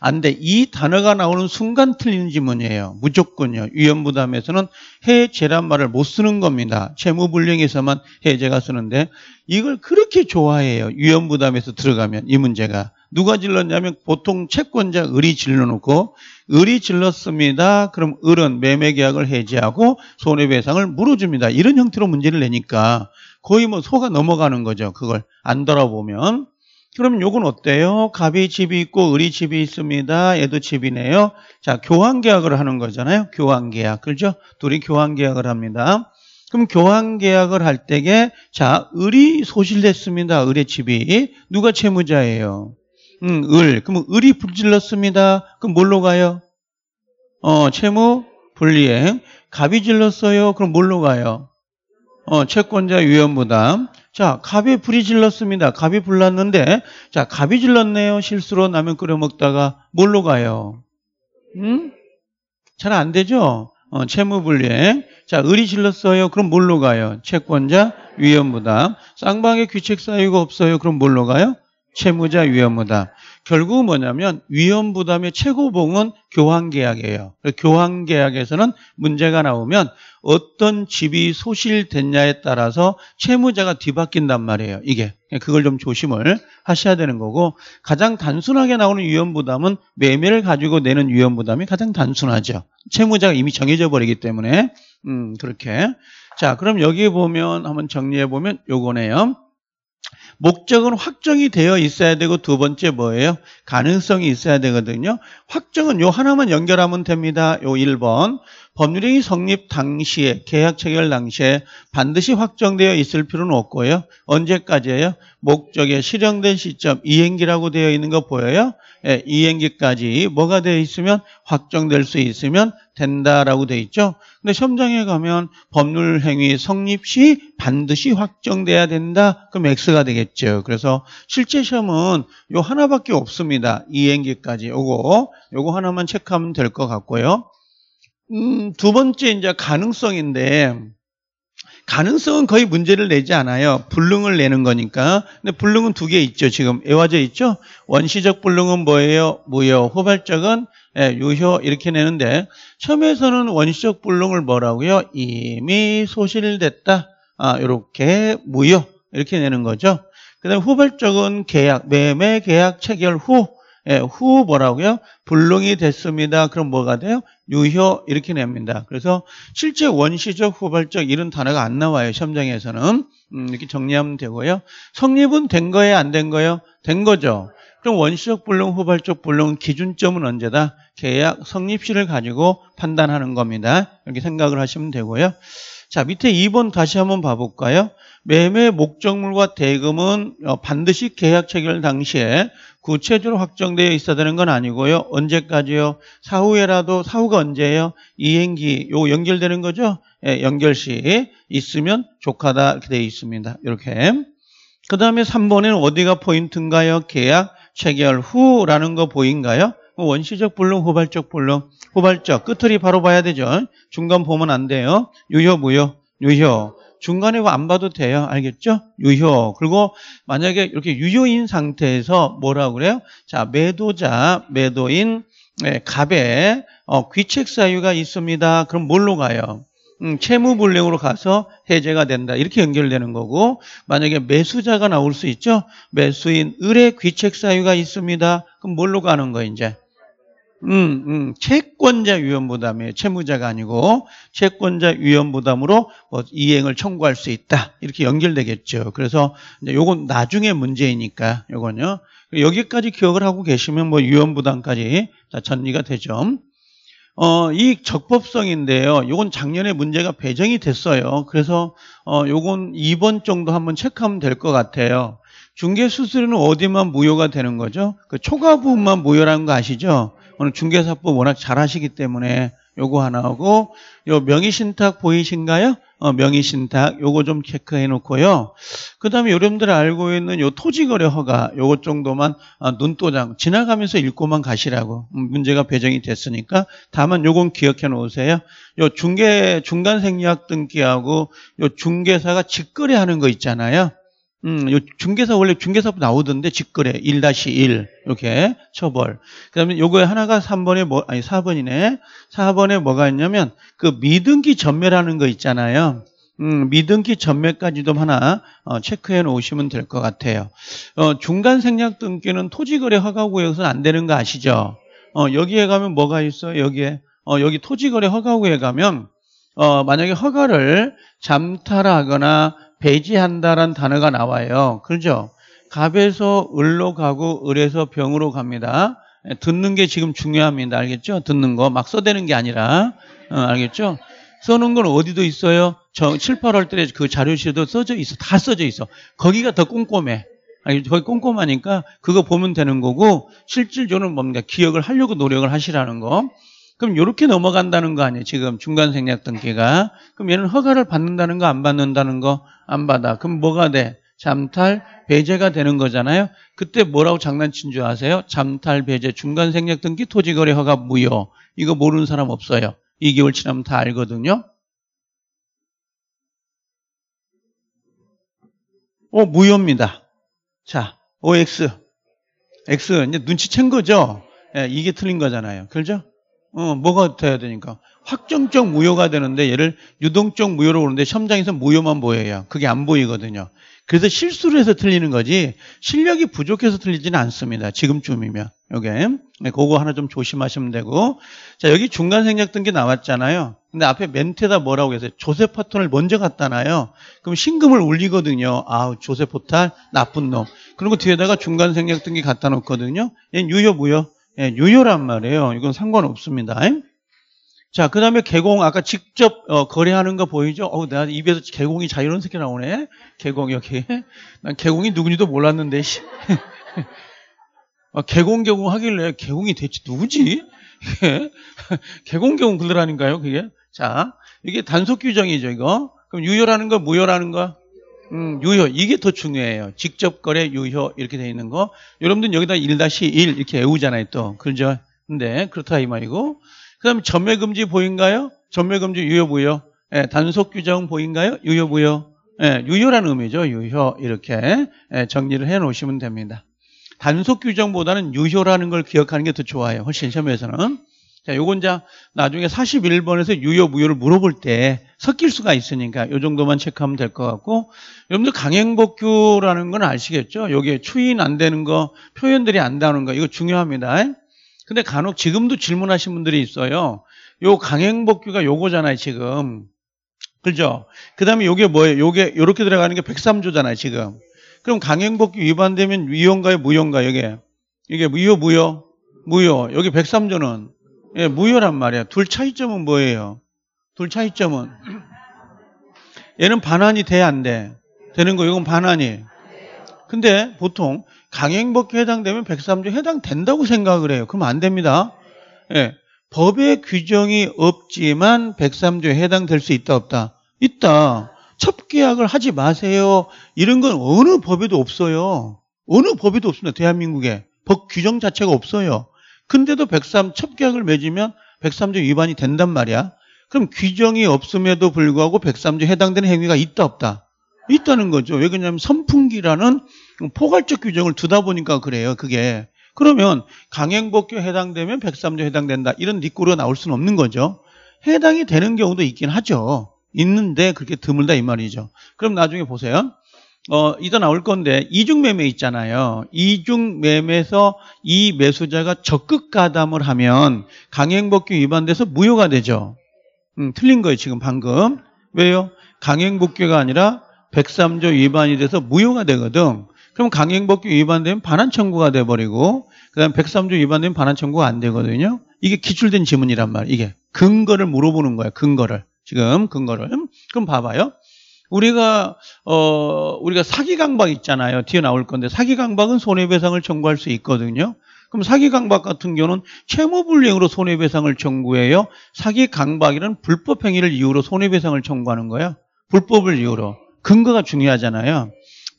안 돼. 이 단어가 나오는 순간 틀리는 지문이에요. 무조건요. 위험 부담에서는 해제란 말을 못 쓰는 겁니다. 채무 불량에서만 해제가 쓰는데 이걸 그렇게 좋아해요. 위험 부담에서 들어가면 이 문제가 누가 질렀냐면 보통 채권자 을이 질러놓고 을이 질렀습니다. 그럼 을은 매매 계약을 해지하고 손해배상을 물어줍니다. 이런 형태로 문제를 내니까 거의 뭐 소가 넘어가는 거죠. 그걸 안 돌아보면. 그럼 요건 어때요? 갑이 집이 있고 을이 집이 있습니다. 얘도 집이네요. 자, 교환 계약을 하는 거잖아요. 교환 계약. 그렇죠? 둘이 교환 계약을 합니다. 그럼 교환 계약을 할 때에 자, 을이 소실됐습니다. 을의 집이 누가 채무자예요? 응, 을. 그럼 을이 불질렀습니다. 그럼 뭘로 가요? 어, 채무 불리행. 갑이 질렀어요. 그럼 뭘로 가요? 어, 채권자 위험부담. 자, 갑이 불이 질렀습니다. 갑이 불났는데, 자, 갑이 질렀네요. 실수로 라면 끓여 먹다가 뭘로 가요? 응? 잘안 되죠? 어, 채무불리행 자, 을이 질렀어요. 그럼 뭘로 가요? 채권자 위험부담. 쌍방에 규칙 사유가 없어요. 그럼 뭘로 가요? 채무자 위험 부담. 결국 은 뭐냐면 위험 부담의 최고봉은 교환 계약이에요. 교환 계약에서는 문제가 나오면 어떤 집이 소실됐냐에 따라서 채무자가 뒤바뀐단 말이에요. 이게 그걸 좀 조심을 하셔야 되는 거고 가장 단순하게 나오는 위험 부담은 매매를 가지고 내는 위험 부담이 가장 단순하죠. 채무자가 이미 정해져 버리기 때문에 음 그렇게 자 그럼 여기 보면 한번 정리해 보면 요거네요. 목적은 확정이 되어 있어야 되고 두 번째 뭐예요? 가능성이 있어야 되거든요. 확정은 요 하나만 연결하면 됩니다. 요 1번. 법률행위 성립 당시에 계약 체결 당시에 반드시 확정되어 있을 필요는 없고요. 언제까지예요? 목적에 실현된 시점 이행기라고 되어 있는 거 보여요? 예, 이행기까지 뭐가 되어 있으면 확정될 수 있으면 된다라고 되어 있죠. 근데 시험장에 가면 법률행위 성립 시 반드시 확정돼야 된다. 그럼 X가 되겠죠. 그래서 실제 시험은 요 하나밖에 없습니다. 이행기까지 요거 요거 하나만 체크하면 될 것 같고요. 음, 두 번째 이제 가능성인데 가능성은 거의 문제를 내지 않아요. 불능을 내는 거니까. 근데 불능은 두 개 있죠. 지금 애화제 있죠. 원시적 불능은 뭐예요? 무효. 후발적은 예, 유효 이렇게 내는데 처음에서는 원시적 불능을 뭐라고요? 이미 소실됐다. 아, 이렇게 무효 이렇게 내는 거죠. 그다음 후발적은 계약 매매 계약 체결 후 예, 후 뭐라고요? 불능이 됐습니다. 그럼 뭐가 돼요? 유효 이렇게 냅니다. 그래서 실제 원시적, 후발적 이런 단어가 안 나와요. 시험장에서는 음, 이렇게 정리하면 되고요. 성립은 된 거예요, 안 된 거예요? 된 거죠. 그럼 원시적 불능, 후발적 불능 기준점은 언제다? 계약 성립시를 가지고 판단하는 겁니다. 이렇게 생각을 하시면 되고요. 자, 밑에 2번 다시 한번 봐볼까요? 매매 목적물과 대금은 어, 반드시 계약 체결 당시에 구체적으로 확정되어 있어야 되는 건 아니고요. 언제까지요? 사후에라도 사후가 언제예요? 이행기 요 연결되는 거죠? 예, 연결시 있으면 조카다 이렇게 되어 있습니다. 이렇게. 그 다음에 3번에는 어디가 포인트인가요? 계약 체결 후라는 거 보인가요? 뭐 원시적 불능, 후발적 불능, 후발적 끝을 이 바로 봐야 되죠. 중간 보면 안 돼요. 유효, 무효, 유효. 중간에 안 봐도 돼요. 알겠죠? 유효. 그리고 만약에 이렇게 유효인 상태에서 뭐라고 그래요? 자, 매도자, 매도인, 네, 갑에 어, 귀책 사유가 있습니다. 그럼 뭘로 가요? 음, 채무 불능으로 가서 해제가 된다. 이렇게 연결되는 거고 만약에 매수자가 나올 수 있죠. 매수인 을의 귀책 사유가 있습니다. 그럼 뭘로 가는 거 이제? 음, 음, 채권자 위험 부담이에요. 채무자가 아니고 채권자 위험 부담으로 뭐 이행을 청구할 수 있다. 이렇게 연결되겠죠. 그래서 이제 요건 나중에 문제이니까 요건요. 여기까지 기억을 하고 계시면 뭐 위험 부담까지 다 전리가 되죠. 어, 이 적법성인데요. 요건 작년에 문제가 배정이 됐어요. 그래서 어, 요건 2번 정도 한번 체크하면 될 것 같아요. 중개 수수료는 어디만 무효가 되는 거죠? 그 초과 부분만 무효라는 거 아시죠? 오늘 중개사법 워낙 잘하시기 때문에 요거 하나 하고 요 명의신탁 보이신가요? 어, 명의신탁 요거 좀 체크해 놓고요. 그 다음에 여러분들 알고 있는 요 토지거래 허가 요것 정도만 아, 눈도장 지나가면서 읽고만 가시라고 음, 문제가 배정이 됐으니까 다만 요건 기억해 놓으세요. 요 중개 중간생략 등기하고 요 중개사가 직거래하는 거 있잖아요. 음, 중개사 원래 중개사 나오던데 직거래 1-1 이렇게 처벌. 그다음에 요거 에 하나가 3번에 뭐 아니 4번이네. 4번에 뭐가 있냐면 그 미등기 전매라는 거 있잖아요. 음, 미등기 전매까지도 하나 어, 체크해 놓으시면 될 것 같아요. 어, 중간 생략 등기는 토지거래 허가구역에서안 되는 거 아시죠? 어, 여기에 가면 뭐가 있어? 여기에 어, 여기 토지거래 허가구에 가면 어, 만약에 허가를 잠탈하거나 배지한다는 단어가 나와요. 그렇죠? 갑에서 을로 가고 을에서 병으로 갑니다. 듣는 게 지금 중요합니다. 알겠죠? 듣는 거. 막 써대는 게 아니라. 어, 알겠죠? 써놓은 건 어디도 있어요. 저 7, 8월 달에 그자료실도 써져 있어. 다 써져 있어. 거기가 더 꼼꼼해. 아니, 거기 꼼꼼하니까 그거 보면 되는 거고, 실질적으로는 뭡니까? 기억을 하려고 노력을 하시라는 거. 그럼 이렇게 넘어간다는 거 아니에요? 지금 중간 생략 등기가. 그럼 얘는 허가를 받는다는 거 안 받는다는 거안 받아. 그럼 뭐가 돼? 잠탈, 배제가 되는 거잖아요. 그때 뭐라고 장난친 줄 아세요? 잠탈, 배제, 중간 생략 등기, 토지거래 허가 무효. 이거 모르는 사람 없어요. 2개월 지나면 다 알거든요. 어, 무효입니다. 자, OX. X, 이제 눈치챈 거죠? 예, 이게 틀린 거잖아요. 그죠? 어, 뭐가 돼야 되니까? 확정적 무효가 되는데 얘를 유동적 무효로 오는데 시험장에서 무효만 보여요. 그게 안 보이거든요. 그래서 실수를 해서 틀리는 거지 실력이 부족해서 틀리지는 않습니다. 지금쯤이면. 여기 네, 그거 하나 좀 조심하시면 되고 자 여기 중간 생략 등기 나왔잖아요. 근데 앞에 멘트에다 뭐라고 했어요? 조세 파톤을 먼저 갖다 놔요. 그럼 신금을 울리거든요. 아우 조세 포탈 나쁜 놈. 그리고 뒤에다가 중간 생략 등기 갖다 놓거든요. 얘는 유효 무효. 유효란 예, 말이에요. 이건 상관없습니다. 자, 그 다음에 개공, 아까 직접 어, 거래하는 거 보이죠? 어, 내가 입에서 개공이 자유로운 새끼 나오네? 개공, 이 여기. 난 개공이 누군지도 몰랐는데, 씨. 아, 개공, 개공 하길래 개공이 대체 누구지? 개공, 개공 그러라니가요 그게. 자, 이게 단속 규정이죠, 이거. 그럼 유효라는 거, 무효라는 거? 음, 유효 이게 더 중요해요. 직접 거래 유효 이렇게 돼 있는 거. 여러분들 여기다 1-1 이렇게 외우잖아요, 또. 그죠? 근데 그렇다 이 말이고. 그다음에 전매 금지 보인가요? 전매 금지 유효 부여. 예, 단속 규정 보인가요? 유효 부여. 예, 유효라는 의미죠. 유효 이렇게 예, 정리를 해 놓으시면 됩니다. 단속 규정보다는 유효라는 걸 기억하는 게 더 좋아요. 훨씬 시험에서는. 자, 요건 자 나중에 41번에서 유효 무효를 물어볼 때 섞일 수가 있으니까 이 정도만 체크하면 될 것 같고 여러분들 강행복규라는 건 아시겠죠? 여기에 추인 안 되는 거, 표현들이 안 나오는 거 이거 중요합니다. 근데 간혹 지금도 질문하신 분들이 있어요. 요 강행복규가 요거잖아요, 지금. 그죠? 그 다음에 요게 뭐예요? 요게, 요렇게 들어가는 게 103조잖아요, 지금. 그럼 강행복규 위반되면 위험가요 무효인가요, 이게? 이게 무효, 무효? 무효. 여기 103조는? 예, 무효란 말이야. 둘 차이점은 뭐예요? 둘 차이점은 얘는 반환이 돼야 안 돼. 되는 거 이건 반환이. 근데 보통 강행법규 해당되면 103조 해당된다고 생각을 해요. 그럼 안 됩니다. 예. 법의 규정이 없지만 103조에 해당될 수 있다 없다. 있다. 첩계약을 하지 마세요. 이런 건 어느 법에도 없어요. 어느 법에도 없습니다. 대한민국에. 법 규정 자체가 없어요. 근데도 103 첩계약을 맺으면 103조 위반이 된단 말이야. 그럼 규정이 없음에도 불구하고 103조에 해당되는 행위가 있다 없다? 있다는 거죠. 왜 그러냐면 선풍기라는 포괄적 규정을 두다 보니까 그래요. 그게. 그러면 강행복규에 해당되면 103조에 해당된다. 이런 니꼬리가 나올 수는 없는 거죠. 해당이 되는 경우도 있긴 하죠. 있는데 그렇게 드물다 이 말이죠. 그럼 나중에 보세요. 어, 이거 나올 건데 이중 매매 있잖아요. 이중 매매에서 이 매수자가 적극 가담을 하면 강행법규 위반돼서 무효가 되죠. 음, 틀린 거예요, 지금 방금. 왜요? 강행복귀가 아니라 103조 위반이 돼서 무효가 되거든. 그럼 강행복규 위반되면 반환 청구가 돼버리고 그다음 103조 위반되면 반환 청구가 안 되거든요. 이게 기출된 지문이란 말. 이게 에요이 근거를 물어보는 거예요 근거를 지금 근거를. 음, 그럼 봐봐요. 우리가 어 우리가 사기 강박 있잖아요. 뒤에 나올 건데 사기 강박은 손해배상을 청구할 수 있거든요. 그럼 사기 강박 같은 경우는 채무불이행으로 손해배상을 청구해요. 사기 강박이란 불법 행위를 이유로 손해배상을 청구하는 거예요. 불법을 이유로. 근거가 중요하잖아요.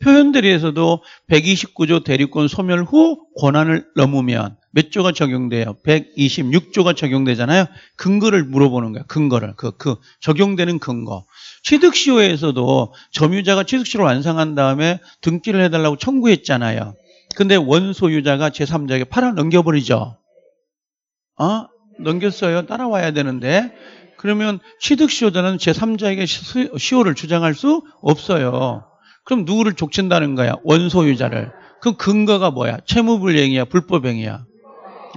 표현들에서도 129조 대리권 소멸 후 권한을 넘으면 몇 조가 적용돼요? 126조가 적용되잖아요. 근거를 물어보는 거야. 근거를. 그, 그, 적용되는 근거. 취득시효에서도 점유자가 취득시효를 완성한 다음에 등기를 해달라고 청구했잖아요. 근데 원소유자가 제3자에게 팔아 넘겨버리죠. 어? 넘겼어요. 따라와야 되는데. 그러면 취득시효자는 제3자에게 시효를 주장할 수 없어요. 그럼 누구를 족친다는 거야? 원소유자를. 그 근거가 뭐야? 채무불이행이야? 불법행위야?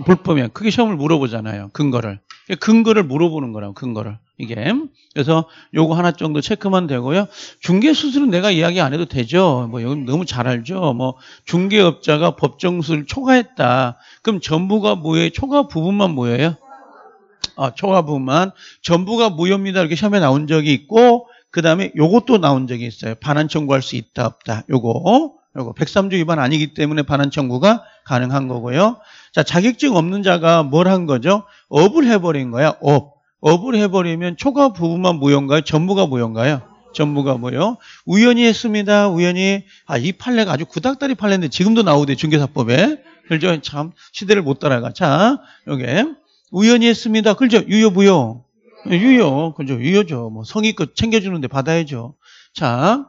불법행. 그게 시험을 물어보잖아요. 근거를. 근거를 물어보는 거라고 근거를 이게 그래서 요거 하나 정도 체크만 되고요 중개 수수은 내가 이야기 안 해도 되죠 뭐 여기 너무 잘 알죠 뭐 중개업자가 법정수를 초과했다 그럼 전부가 뭐예요 초과 부분만 뭐예요 아 초과 부분만 전부가 무효입니다 이렇게 시험에 나온 적이 있고 그 다음에 요것도 나온 적이 있어요 반환 청구할 수 있다 없다 요거 라고 103조 위반 아니기 때문에 반환 청구가 가능한 거고요. 자, 자격증 없는 자가 뭘 한 거죠? 업을 해버린 거야, 업. 업을 해버리면 초과 부분만 무효인가요? 전부가 무효인가요? 전부가 뭐요? 우연히 했습니다. 우연히. 아, 이 판례가 아주 구닥다리 판례인데 지금도 나오대, 중개사법에. 그죠? 참, 시대를 못 따라가. 자, 요게. 우연히 했습니다. 그죠? 유효, 무효. 유효. 그죠? 유효죠. 뭐, 성의껏 챙겨주는데 받아야죠. 자,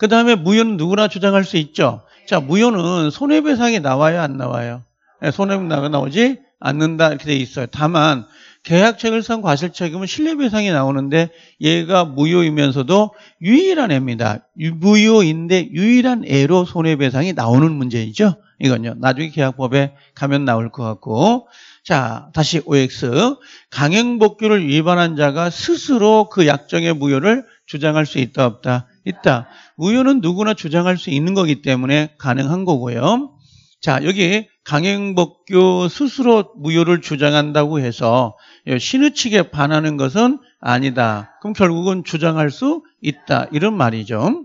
그 다음에 무효는 누구나 주장할 수 있죠. 자, 무효는 손해배상이 나와요, 안 나와요? 예, 손해배상 이 나오지 않는다 이렇게 돼 있어요. 다만 계약책을상 과실책임은 신뢰배상이 나오는데 얘가 무효이면서도 유일한 애입니다. 무효인데 유일한 애로 손해배상이 나오는 문제이죠. 이건요. 나중에 계약법에 가면 나올 것 같고 자 다시 OX 강행복규를 위반한 자가 스스로 그 약정의 무효를 주장할 수 있다 없다. 있다. 우유는 누구나 주장할 수 있는 거기 때문에 가능한 거고요. 자, 여기 강행법규 스스로 무효를 주장한다고 해서 신의 측에 반하는 것은 아니다. 그럼 결국은 주장할 수 있다. 이런 말이죠.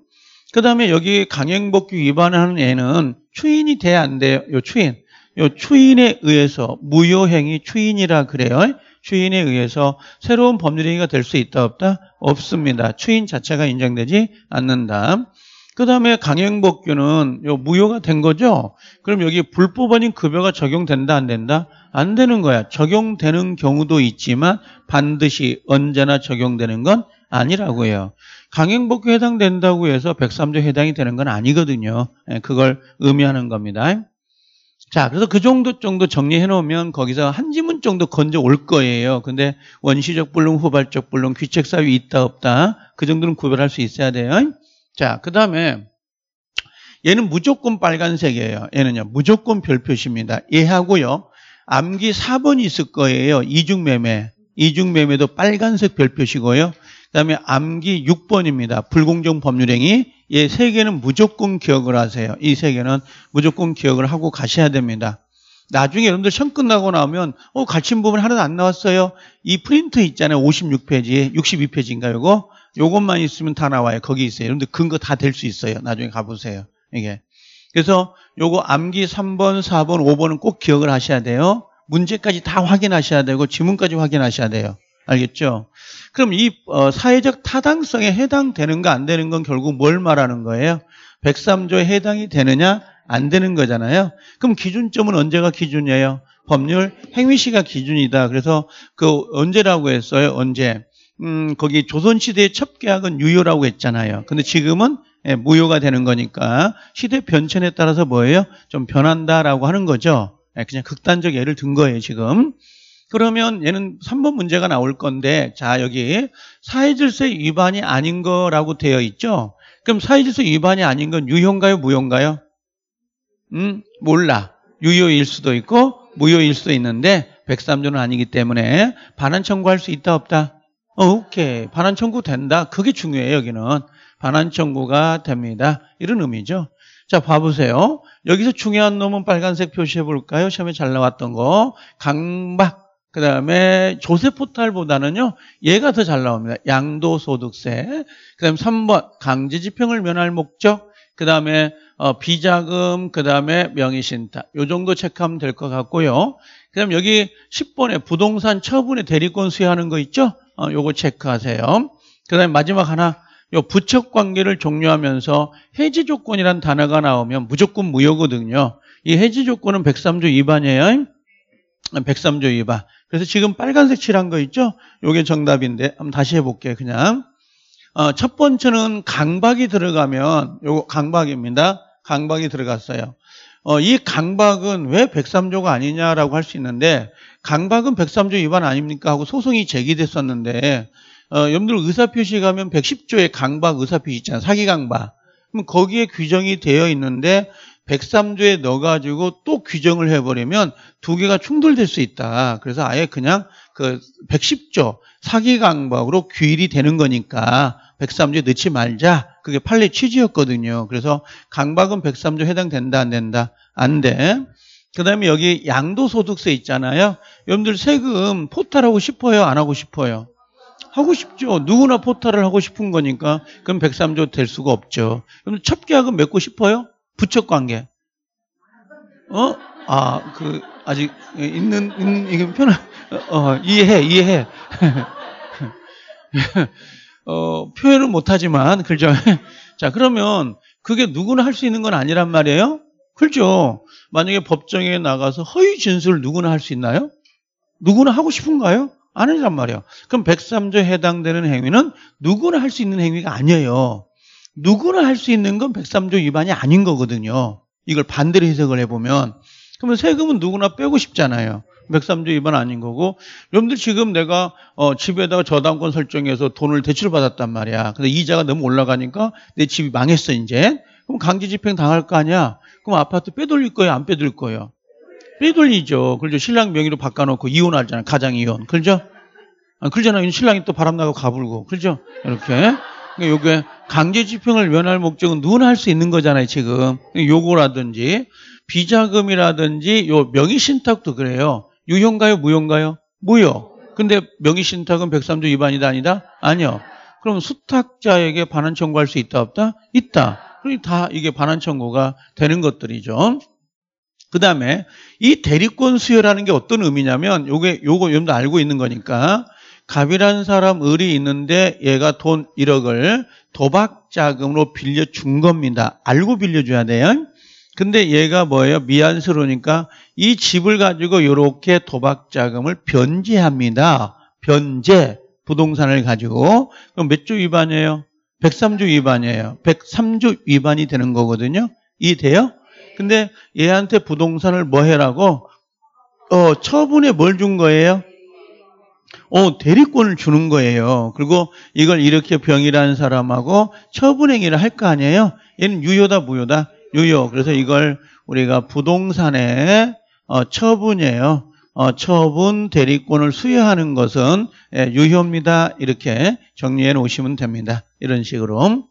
그 다음에 여기 강행법규 위반하는 애는 추인이 돼야 안 돼요. 요 추인. 요 추인에 의해서 무효행위 추인이라 그래요. 추인에 의해서 새로운 법률행위가 될 수 있다 없다? 없습니다. 추인 자체가 인정되지 않는다. 그 다음에 강행복규는 무효가 된 거죠? 그럼 여기 불법 아닌 급여가 적용된다 안 된다? 안 되는 거야. 적용되는 경우도 있지만 반드시 언제나 적용되는 건 아니라고요. 강행복규에 해당된다고 해서 103조 해당이 되는 건 아니거든요. 예, 그걸 의미하는 겁니다. 자, 그래서 그 정도 정도 정리해 놓으면 거기서 한 지문 정도 건져 올 거예요. 근데 원시적 불능, 후발적 불능, 귀책 사유 있다 없다. 그 정도는 구별할 수 있어야 돼요. 자, 그다음에 얘는 무조건 빨간색이에요. 얘는요. 무조건 별표시입니다. 얘하고요. 암기 4번이 있을 거예요. 이중매매. 이중매매도 빨간색 별표시고요. 그다음에 암기 6번입니다. 불공정 법률행위. 예, 세 개는 무조건 기억을 하세요. 이 세 개는 무조건 기억을 하고 가셔야 됩니다. 나중에 여러분들 시험 끝나고 나면 오어 갇힌 부분 하나도 안 나왔어요. 이 프린트 있잖아요. 56페이지, 에 62페이지인가 요거? 요것만 있으면 다 나와요. 거기 있어요. 여러분들 근거 다 될 수 있어요. 나중에 가보세요. 이게. 그래서 요거 암기 3번, 4번, 5번은 꼭 기억을 하셔야 돼요. 문제까지 다 확인하셔야 되고 지문까지 확인하셔야 돼요. 알겠죠? 그럼 이 어, 사회적 타당성에 해당되는가 안 되는 건 결국 뭘 말하는 거예요? 103조에 해당이 되느냐 안 되는 거잖아요. 그럼 기준점은 언제가 기준이에요? 법률 행위시가 기준이다. 그래서 그 언제라고 했어요? 언제? 음, 거기 조선시대의 첩계약은 유효라고 했잖아요. 근데 지금은 예, 무효가 되는 거니까 시대 변천에 따라서 뭐예요? 좀 변한다라고 하는 거죠. 예, 그냥 극단적 예를 든 거예요, 지금. 그러면 얘는 3번 문제가 나올 건데 자 여기 사회질서 위반이 아닌 거라고 되어 있죠. 그럼 사회질서 위반이 아닌 건 유효인가요? 무효인가요? 음 몰라. 유효일 수도 있고 무효일 수도 있는데 103조는 아니기 때문에 반환 청구할 수 있다 없다? 어, 오케이. 반환 청구 된다. 그게 중요해요 여기는. 반환 청구가 됩니다. 이런 의미죠. 자, 봐보세요. 여기서 중요한 놈은 빨간색 표시해 볼까요? 시험에 잘 나왔던 거. 강박. 그 다음에 조세포탈보다는요, 얘가 더 잘 나옵니다. 양도소득세. 그 다음에 3번, 강제집행을 면할 목적. 그 다음에 어, 비자금, 그 다음에 명의신탁. 요 정도 체크하면 될 것 같고요. 그 다음 여기 10번에 부동산 처분의 대리권 수여하는 거 있죠? 어, 요거 체크하세요. 그 다음에 마지막 하나. 요 부척 관계를 종료하면서 해지 조건이란 단어가 나오면 무조건 무효거든요. 이 해지 조건은 103조 위반이에요. 103조 위반. 그래서 지금 빨간색 칠한 거 있죠? 요게 정답인데 한번 다시 해볼게요. 그냥 어, 첫 번째는 강박이 들어가면 요거 강박입니다. 강박이 들어갔어요. 어, 이 강박은 왜 103조가 아니냐라고 할 수 있는데 강박은 103조 위반 아닙니까 하고 소송이 제기됐었는데 어, 여러분들 의사표시 가면 110조의 강박 의사표시 있잖아요. 사기 강박. 그럼 거기에 규정이 되어 있는데 103조에 넣어가지고 또 규정을 해버리면 두 개가 충돌될 수 있다. 그래서 아예 그냥 그 110조 사기 강박으로 규율이 되는 거니까 103조에 넣지 말자. 그게 판례 취지였거든요. 그래서 강박은 103조 해당된다 안 된다? 안 돼. 그 다음에 여기 양도소득세 있잖아요. 여러분들 세금 포탈하고 싶어요? 안 하고 싶어요? 하고 싶죠. 누구나 포탈을 하고 싶은 거니까. 그럼 103조 될 수가 없죠. 여러분 첩계약은 맺고 싶어요? 부적 관계. 어? 아, 그, 아직, 있는, 있는 이게 편한, 어, 어, 이해해, 이해해. 어, 표현은 못하지만, 그죠? 자, 그러면 그게 누구나 할 수 있는 건 아니란 말이에요? 그죠? 만약에 법정에 나가서 허위 진술을 누구나 할 수 있나요? 누구나 하고 싶은가요? 아니란 말이에요. 그럼 103조에 해당되는 행위는 누구나 할 수 있는 행위가 아니에요. 누구나 할 수 있는 건 103조 위반이 아닌 거거든요. 이걸 반대로 해석을 해보면. 그러면 세금은 누구나 빼고 싶잖아요. 103조 위반 아닌 거고 여러분들 지금 내가 어, 집에다가 저당권 설정해서 돈을 대출 받았단 말이야. 근데 이자가 너무 올라가니까 내 집이 망했어 이제. 그럼 강제 집행 당할 거 아니야. 그럼 아파트 빼돌릴 거예요, 안 빼돌릴 거예요? 빼돌리죠. 그렇죠. 신랑 명의로 바꿔놓고 이혼하잖아 가장 이혼. 그렇죠? 아, 그러잖아요. 신랑이 또 바람나고 가불고. 그렇죠? 이렇게. 그러니까 요게 강제 집행을 면할 목적은 누구나 할 수 있는 거잖아요, 지금. 요거라든지 비자금이라든지 요 명의 신탁도 그래요. 유형가요무형가요 무효. 근데 명의 신탁은 103조 위반이다 아니다? 아니요. 그럼 수탁자에게 반환 청구할 수 있다 없다? 있다. 그러니 다 이게 반환 청구가 되는 것들이죠. 그 다음에 이 대리권 수요라는 게 어떤 의미냐면 요게 요거 여러분도 알고 있는 거니까 갑이라는 사람 을이 있는데 얘가 돈 1억을 도박 자금으로 빌려준 겁니다. 알고 빌려줘야 돼요. 근데 얘가 뭐예요? 미안스러우니까 이 집을 가지고 이렇게 도박 자금을 변제합니다. 변제 부동산을 가지고 그럼 몇 조 위반이에요? 103조 위반이에요. 103조 위반이 되는 거거든요. 이 돼요? 근데 얘한테 부동산을 뭐 해라고? 어, 처분에 뭘 준 거예요? 어, 대리권을 주는 거예요. 그리고 이걸 이렇게 병이라는 사람하고 처분행위를 할 거 아니에요? 얘는 유효다, 무효다? 유효. 그래서 이걸 우리가 부동산에 어, 처분이에요. 어, 처분 대리권을 수여하는 것은 예, 유효입니다. 이렇게 정리해 놓으시면 됩니다. 이런 식으로.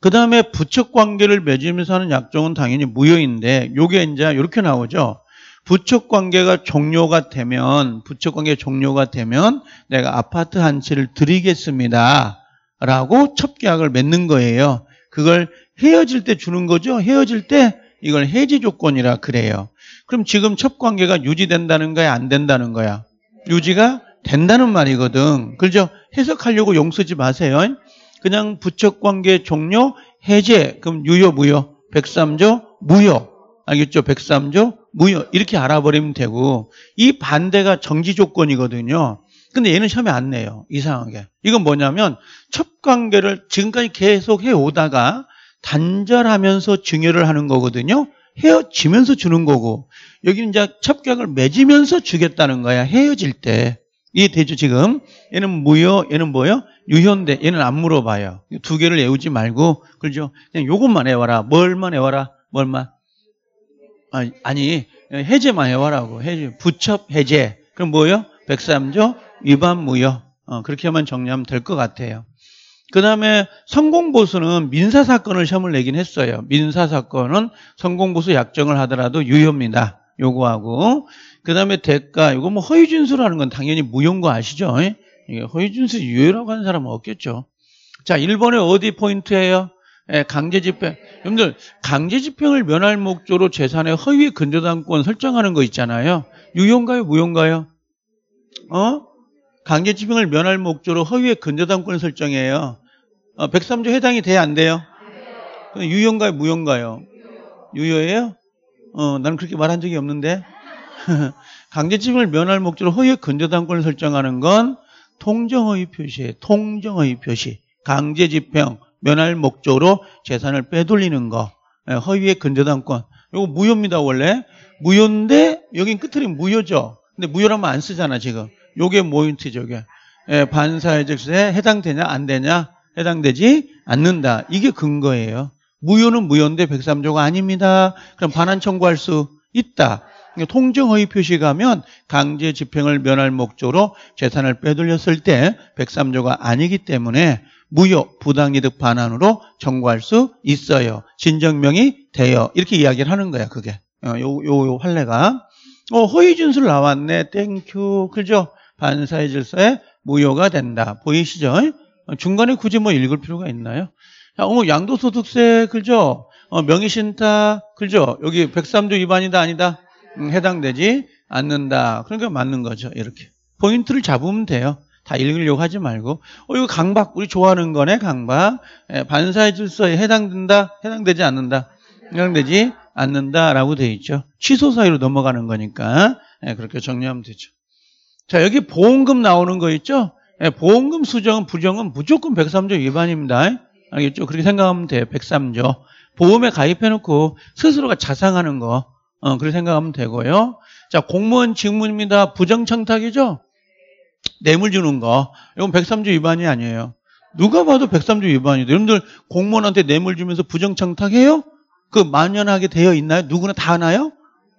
그 다음에 부척 관계를 맺으면서 하는 약정은 당연히 무효인데, 요게 이제 이렇게 나오죠. 부척 관계가 종료가 되면 부척 관계 종료가 되면 내가 아파트 한 채를 드리겠습니다라고 첩 계약을 맺는 거예요. 그걸 헤어질 때 주는 거죠. 헤어질 때 이걸 해지 조건이라 그래요. 그럼 지금 첩 관계가 유지된다는 거야, 안 된다는 거야? 유지가 된다는 말이거든. 그죠? 해석하려고 용 쓰지 마세요. 그냥 부척 관계 종료 해제 그럼 유효 무효 103조 무효 알겠죠? 103조 무효 이렇게 알아버리면 되고 이 반대가 정지 조건이거든요. 근데 얘는 시험에 안 내요. 이상하게. 이건 뭐냐면 첩관계를 지금까지 계속 해오다가 단절하면서 증여를 하는 거거든요. 헤어지면서 주는 거고 여기 이제 첩약을 맺으면서 주겠다는 거야. 헤어질 때. 이해되죠 지금? 얘는 무효, 얘는 뭐요? 유효인데 얘는 안 물어봐요. 두 개를 외우지 말고 그죠? 그냥 요것만 해와라. 뭘만 해와라. 뭘만. 아니, 아니 해제만 해와라고 해제 부첩 해제 그럼 뭐요? 103조 위반 무효 어, 그렇게 만 정리하면 될 것 같아요. 그 다음에 성공보수는 민사사건을 시험을 내긴 했어요. 민사사건은 성공보수 약정을 하더라도 유효입니다. 요거하고. 그 다음에 대가, 이거 뭐 허위진술하는 건 당연히 무효인 거 아시죠? 허위진술 유효라고 하는 사람은 없겠죠. 자, 1번에 어디 포인트예요? 예, 강제 집행. 여러분들, 강제 집행을 면할 목적으로 재산의 허위 근저당권 설정하는 거 있잖아요. 유효인가요? 무효인가요? 어? 강제 집행을 면할 목적으로 허위의 근저당권을 설정해요. 어, 103조 해당이 돼 안 돼요? 유효인가요? 무효인가요? 유효예요? 어, 나는 그렇게 말한 적이 없는데. 강제 집행을 면할 목적으로 허위의 근저당권을 설정하는 건 통정허위 표시예요. 통정허위 표시. 강제 집행. 면할 목적으로 재산을 빼돌리는 거 예, 허위의 근저당권 이거 무효입니다 원래 무효인데 여긴 끝으로 무효죠 근데 무효라면 안 쓰잖아 지금 요게 모인트죠 이게 예, 반사회적 수에 해당되냐 안 되냐 해당되지 않는다 이게 근거예요 무효는 무효인데 103조가 아닙니다 그럼 반환 청구할 수 있다 통정허위 표시 가면 강제 집행을 면할 목적으로 재산을 빼돌렸을 때 103조가 아니기 때문에 무효 부당이득 반환으로 청구할 수 있어요. 진정명이 돼요. 이렇게 이야기를 하는 거야. 그게 어, 요, 요, 요 판례가 어, 허위 진술 나왔네. 땡큐. 그죠? 반사의 질서에 무효가 된다. 보이시죠? 어, 중간에 굳이 뭐 읽을 필요가 있나요? 어 양도소득세 그죠? 어, 명의신탁 그죠? 여기 103조 위반이다 아니다? 음, 해당되지 않는다. 그러니까 맞는 거죠. 이렇게 포인트를 잡으면 돼요. 다 읽으려고 하지 말고 어 이거 강박 우리 좋아하는 거네 강박 예, 반사의 질서에 해당된다 해당되지 않는다 해당되지 않는다라고 돼 있죠 취소 사유로 넘어가는 거니까 예, 그렇게 정리하면 되죠 자 여기 보험금 나오는 거 있죠 예, 보험금 수정은 부정은 무조건 103조 위반입니다 알겠죠 그렇게 생각하면 돼요 103조 보험에 가입해놓고 스스로가 자상하는 거 어, 그렇게 생각하면 되고요 자 공무원 직무입니다 부정청탁이죠 뇌물 주는 거 이건 103조 위반이 아니에요. 누가 봐도 103조 위반이에요. 여러분들 공무원한테 뇌물 주면서 부정청탁해요? 그 만연하게 되어 있나요? 누구나 다 하나요?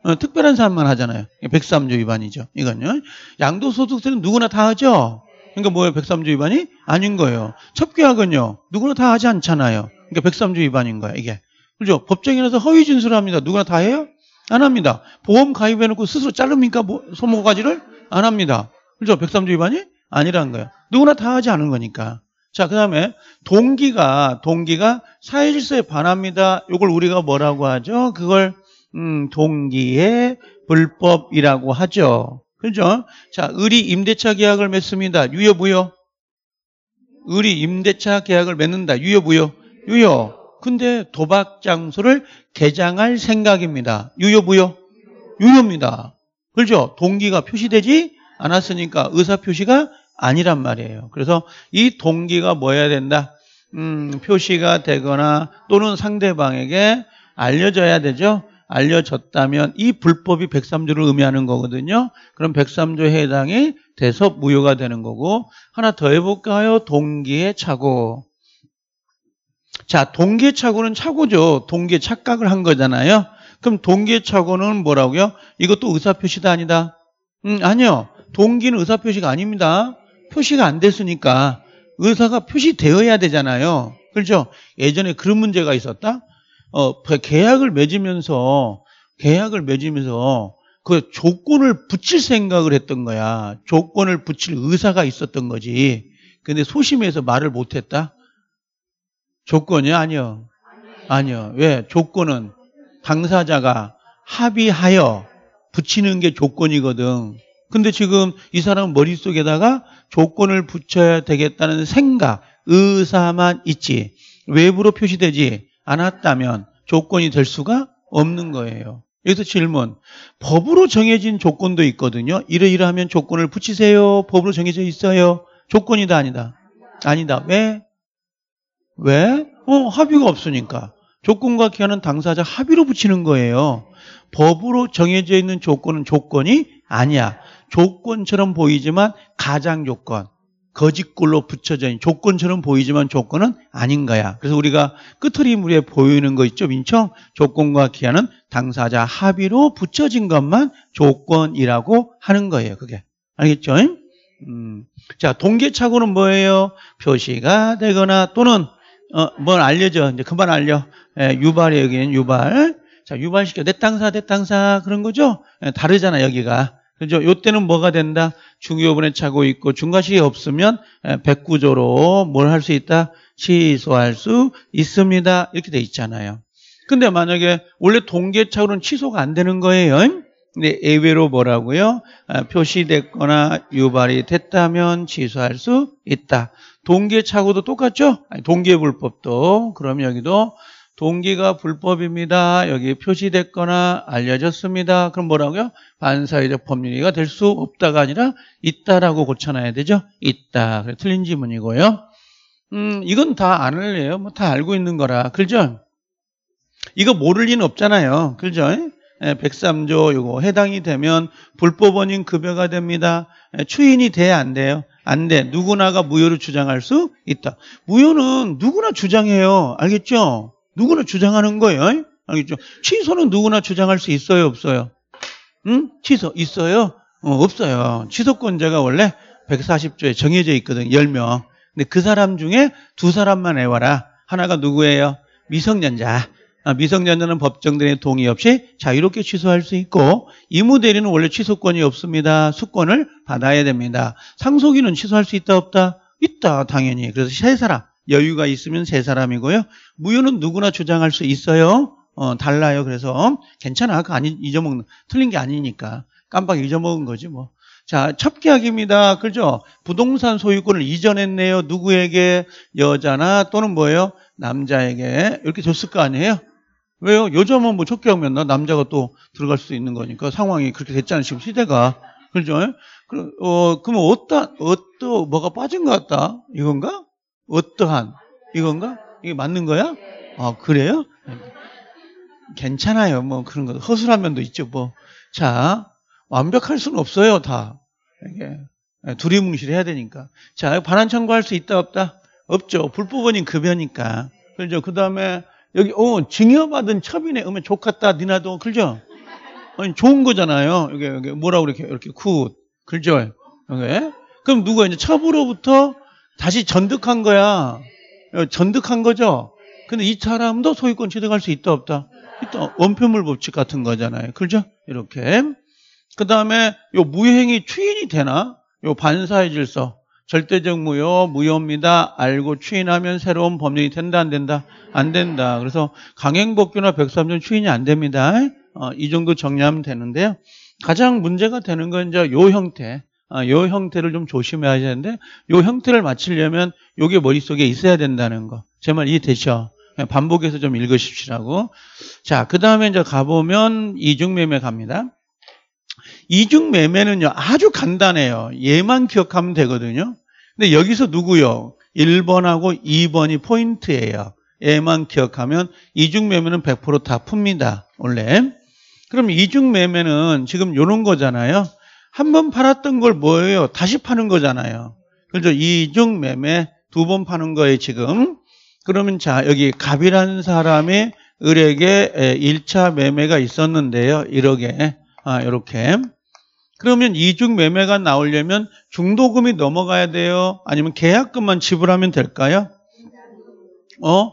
어, 특별한 사람만 하잖아요. 103조 위반이죠. 이건요. 양도소득세는 누구나 다 하죠. 그러니까 뭐예요? 103조 위반이 아닌 거예요. 첩계약은요. 누구나 다 하지 않잖아요. 그러니까 103조 위반인 거예요. 이게. 그죠? 법정에서 허위 진술을 합니다. 누구나 다 해요? 안 합니다. 보험 가입해놓고 스스로 자릅니까? 뭐, 소모가지를? 안 합니다. 그죠? 렇 103조 위반이 아니라는 거예요. 누구나 다 하지 않은 거니까. 자, 그 다음에 동기가, 동기가 사회질서에 반합니다. 이걸 우리가 뭐라고 하죠? 그걸, 음, 동기의 불법이라고 하죠. 그죠? 자, 을이 임대차 계약을 맺습니다. 유효, 부여? 을이 임대차 계약을 맺는다. 유효, 부여? 유효. 근데 도박 장소를 개장할 생각입니다. 유효, 부여? 유효입니다. 그죠? 동기가 표시되지 않았으니까 의사표시가 아니란 말이에요. 그래서 이 동기가 뭐해야 된다? 음, 표시가 되거나 또는 상대방에게 알려져야 되죠. 알려졌다면 이 불법이 103조를 의미하는 거거든요. 그럼 103조에 해당이 돼서 무효가 되는 거고 하나 더 해볼까요? 동기의 착오. 자, 동기의 착오는 착오죠. 동기의 착각을 한 거잖아요. 그럼 동기의 착오는 뭐라고요? 이것도 의사표시다 아니다? 음, 아니요. 동기는 의사표시가 아닙니다. 표시가 안 됐으니까 의사가 표시되어야 되잖아요. 그렇죠? 예전에 그런 문제가 있었다. 어, 계약을 맺으면서 계약을 맺으면서 그 조건을 붙일 생각을 했던 거야. 조건을 붙일 의사가 있었던 거지. 근데 소심해서 말을 못 했다. 조건이 아니요. 아니요. 왜? 조건은 당사자가 합의하여 붙이는 게 조건이거든. 근데 지금 이 사람 머릿속에다가 조건을 붙여야 되겠다는 생각, 의사만 있지 외부로 표시되지 않았다면 조건이 될 수가 없는 거예요. 여기서 질문. 법으로 정해진 조건도 있거든요. 이러이러하면 조건을 붙이세요. 법으로 정해져 있어요. 조건이다 아니다. 아니다. 왜? 왜? 어, 합의가 없으니까. 조건과 기한은 당사자 합의로 붙이는 거예요. 법으로 정해져 있는 조건은 조건이 아니야. 조건처럼 보이지만 가장 조건, 거짓골로 붙여져 있는 조건처럼 보이지만 조건은 아닌 거야. 그래서 우리가 끄트리물에 보이는 거 있죠. 민청 조건과 기한은 당사자 합의로 붙여진 것만 조건이라고 하는 거예요. 그게 알겠죠? 음. 자 동계착오는 뭐예요? 표시가 되거나 또는 어, 뭘 알려져 이제 그만 알려 예, 유발이에요. 여기는 유발. 자 유발시켜 내 땅사 내 땅사 그런 거죠. 예, 다르잖아 여기가. 그죠? 요때는 뭐가 된다? 중요분에 차고 있고 중과실이 없으면 예, 백구조로 뭘 할 수 있다? 취소할 수 있습니다. 이렇게 돼 있잖아요. 근데 만약에 원래 동계차고는 취소가 안 되는 거예요. 근데 예외로 뭐라고요? 아, 표시됐거나 유발이 됐다면 취소할 수 있다. 동계차고도 똑같죠? 동계불법도 그럼 여기도 동기가 불법입니다. 여기 표시됐거나 알려졌습니다. 그럼 뭐라고요? 반사회적 법률이가 될 수 없다가 아니라 있다라고 고쳐놔야 되죠. 있다. 그래서 틀린 지문이고요. 음, 이건 다 아는 일요뭐 다 알고 있는 거라. 그죠? 이거 모를 리는 없잖아요. 그죠? 103조 예, 이거 해당이 되면 불법원인 급여가 됩니다. 예, 추인이 돼야 안 돼요? 안 돼. 누구나가 무효를 주장할 수 있다. 무효는 누구나 주장해요. 알겠죠? 누구나 주장하는 거예요. 알겠죠? 취소는 누구나 주장할 수 있어요, 없어요? 응? 취소 있어요? 어, 없어요. 취소권자가 원래 140조에 정해져 있거든, 10명. 근데 그 사람 중에 두 사람만 해와라. 하나가 누구예요? 미성년자. 아, 미성년자는 법정대의 동의 없이 자유롭게 취소할 수 있고 이무대리는 원래 취소권이 없습니다. 수권을 받아야 됩니다. 상속인은 취소할 수 있다 없다? 있다 당연히. 그래서 세 사람 여유가 있으면 세 사람이고요. 무효는 누구나 주장할 수 있어요. 어, 달라요. 그래서 괜찮아. 그 아니 잊어먹는 틀린 게 아니니까 깜빡 잊어먹은 거지 뭐. 자, 첩계약입니다. 그죠? 부동산 소유권을 이전했네요. 누구에게 여자나 또는 뭐예요? 남자에게 이렇게 줬을 거 아니에요? 왜요? 요즘은 뭐 첩계약면 나 남자가 또 들어갈 수 있는 거니까 상황이 그렇게 됐잖아요. 지금 시대가 그죠? 어, 그럼 어떤 어떤 뭐가 빠진 것 같다 이건가? 어떠한 이건가? 이게 맞는 거야? 아 그래요? 괜찮아요. 뭐 그런 거 허술한 면도 있죠. 뭐 자 완벽할 수는 없어요. 다 이게 예, 두리뭉실해야 되니까. 자 반환 청구할 수 있다 없다 없죠. 불법원인 급여니까 그죠. 그 다음에 여기 어 증여받은 첩인의 음에 좋겠다 니나도 그죠? 아니 좋은 거잖아요. 이게, 뭐라고 이렇게 이렇게 굿 글죠. 이 예. 그럼 누가 이제 첩으로부터 다시 전득한 거야. 어, 전득한 거죠. 근데 이 사람도 소유권 취득할 수 있다 없다. 있다. 원표물 법칙 같은 거잖아요. 그죠? 이렇게. 그 다음에 요 무행이 추인이 되나? 요 반사의 질서. 절대적 무효, 무효입니다. 알고 추인하면 새로운 법령이 된다, 안 된다? 안 된다. 그래서 강행법규나 103조 추인이 안 됩니다. 어, 이 정도 정리하면 되는데요. 가장 문제가 되는 건 이제 요 형태. 이 아, 형태를 좀 조심해야 되는데 이 형태를 맞추려면 이게 머릿속에 있어야 된다는 거. 제 말 이해되죠? 반복해서 좀 읽으십시라고. 자, 그 다음에 이제 가보면 이중매매 갑니다. 이중매매는요, 아주 간단해요. 얘만 기억하면 되거든요. 근데 여기서 누구요? 1번하고 2번이 포인트예요. 얘만 기억하면 이중매매는 100%다 풉니다. 원래. 그럼 이중매매는 지금 이런 거잖아요. 한번 팔았던 걸 뭐예요? 다시 파는 거잖아요. 그죠? 이중 매매 두 번 파는 거예요, 지금. 그러면 자, 여기 갑이라는 사람이 을에게 1차 매매가 있었는데요. 이렇게. 아, 이렇게. 그러면 이중 매매가 나오려면 중도금이 넘어가야 돼요? 아니면 계약금만 지불하면 될까요? 어?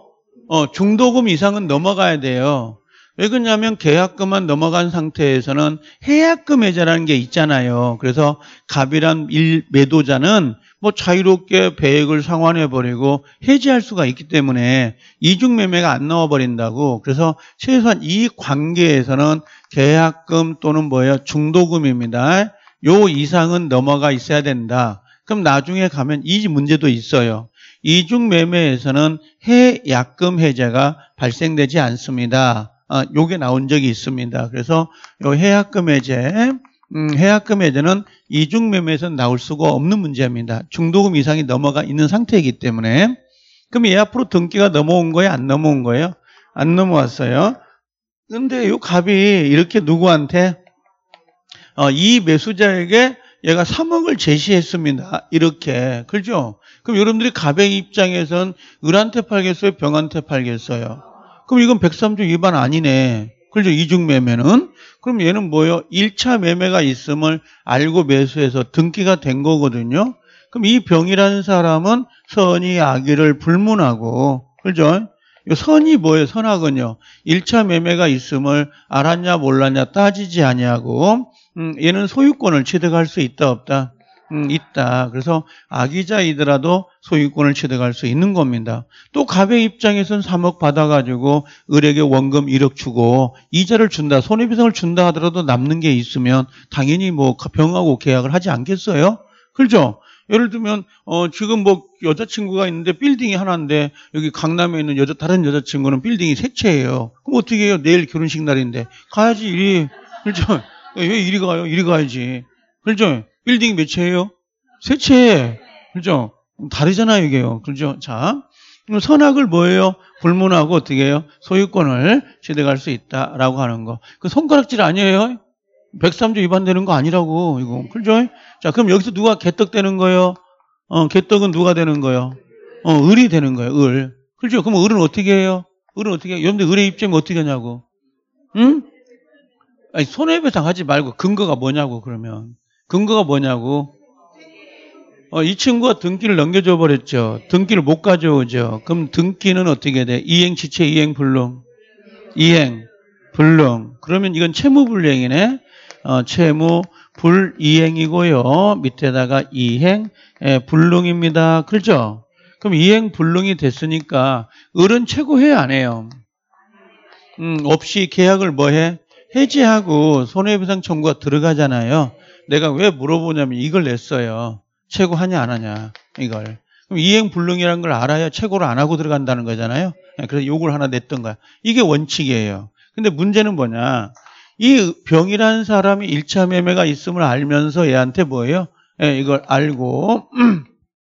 어, 중도금 이상은 넘어가야 돼요. 왜 그러냐면 계약금만 넘어간 상태에서는 해약금 해제라는 게 있잖아요. 그래서 갑이란 일 매도자는 뭐 자유롭게 배액을 상환해 버리고 해지할 수가 있기 때문에 이중 매매가 안 나와 버린다고. 그래서 최소한 이 관계에서는 계약금 또는 뭐예요? 중도금입니다. 요 이상은 넘어가 있어야 된다. 그럼 나중에 가면 이 문제도 있어요. 이중 매매에서는 해약금 해제가 발생되지 않습니다. 아, 요게 나온 적이 있습니다. 그래서 요 해약금해제 음, 해약금해제는 이중매매에서 나올 수가 없는 문제입니다. 중도금 이상이 넘어가 있는 상태이기 때문에 그럼 얘 앞으로 등기가 넘어온 거예요? 안 넘어온 거예요? 안 넘어왔어요. 근데 요갑이 이렇게 누구한테 어, 이 매수자에게 얘가 3억을 제시했습니다. 이렇게. 그죠? 그럼 여러분들이 갑의 입장에선 을한테 팔겠어요? 병한테 팔겠어요? 그럼 이건 103조 위반 아니네. 그렇죠. 이중매매는. 그럼 얘는 뭐예요? 1차 매매가 있음을 알고 매수해서 등기가 된 거거든요. 그럼 이 병이라는 사람은 선의 악의를 불문하고 그죠? 선이 뭐예요? 선악은요. 1차 매매가 있음을 알았냐 몰랐냐 따지지 아니하고 음, 얘는 소유권을 취득할 수 있다 없다. 음, 있다. 그래서 악의자이더라도 소유권을 취득할 수 있는 겁니다. 또 갑의 입장에선 3억 받아가지고 을에게 원금 1억 주고 이자를 준다, 손해배상을 준다 하더라도 남는 게 있으면 당연히 뭐 병하고 계약을 하지 않겠어요? 그렇죠? 예를 들면 어 지금 뭐 여자친구가 있는데 빌딩이 하나인데 여기 강남에 있는 여자 다른 여자친구는 빌딩이 세 채예요. 그럼 어떻게 해요? 내일 결혼식 날인데 가야지 이리 그렇죠? 왜 이리 가요? 이리 가야지 그렇죠? 빌딩이 몇 채예요? 세 채. 그죠? 다르잖아요, 이게요. 그죠? 자. 선악을 뭐예요? 불문하고 어떻게 해요? 소유권을 취득할 수 있다라고 하는 거. 그 손가락질 아니에요? 103조 위반되는 거 아니라고, 이거. 그죠? 자, 그럼 여기서 누가 개떡되는 거예요? 어, 개떡은 누가 되는 거예요? 어, 을이 되는 거예요, 을. 그죠? 그럼 을은 어떻게 해요? 을은 어떻게 해요? 여러분들 을의 입장이 어떻게 하냐고. 응? 아니, 손해배상 하지 말고 근거가 뭐냐고, 그러면. 근거가 뭐냐고? 어, 이 친구가 등기를 넘겨줘 버렸죠. 등기를 못 가져오죠. 그럼 등기는 어떻게 돼? 이행 지체 이행 불능. 이행 불능. 그러면 이건 채무 불이행이네. 어, 채무 불이행이고요. 밑에다가 이행 예, 불능입니다. 그렇죠? 그럼 이행 불능이 됐으니까 을은 최고해 안 해요. 음, 없이 계약을 뭐해? 해지하고 손해배상 청구가 들어가잖아요. 내가 왜 물어보냐면 이걸 냈어요. 최고 하냐 안 하냐 이걸. 그럼 이행불능이라는 걸 알아야 최고를 안 하고 들어간다는 거잖아요. 예, 그래서 욕을 하나 냈던 거야. 이게 원칙이에요. 근데 문제는 뭐냐. 이 병이라는 사람이 1차 매매가 있음을 알면서 얘한테 뭐예요? 예, 이걸 알고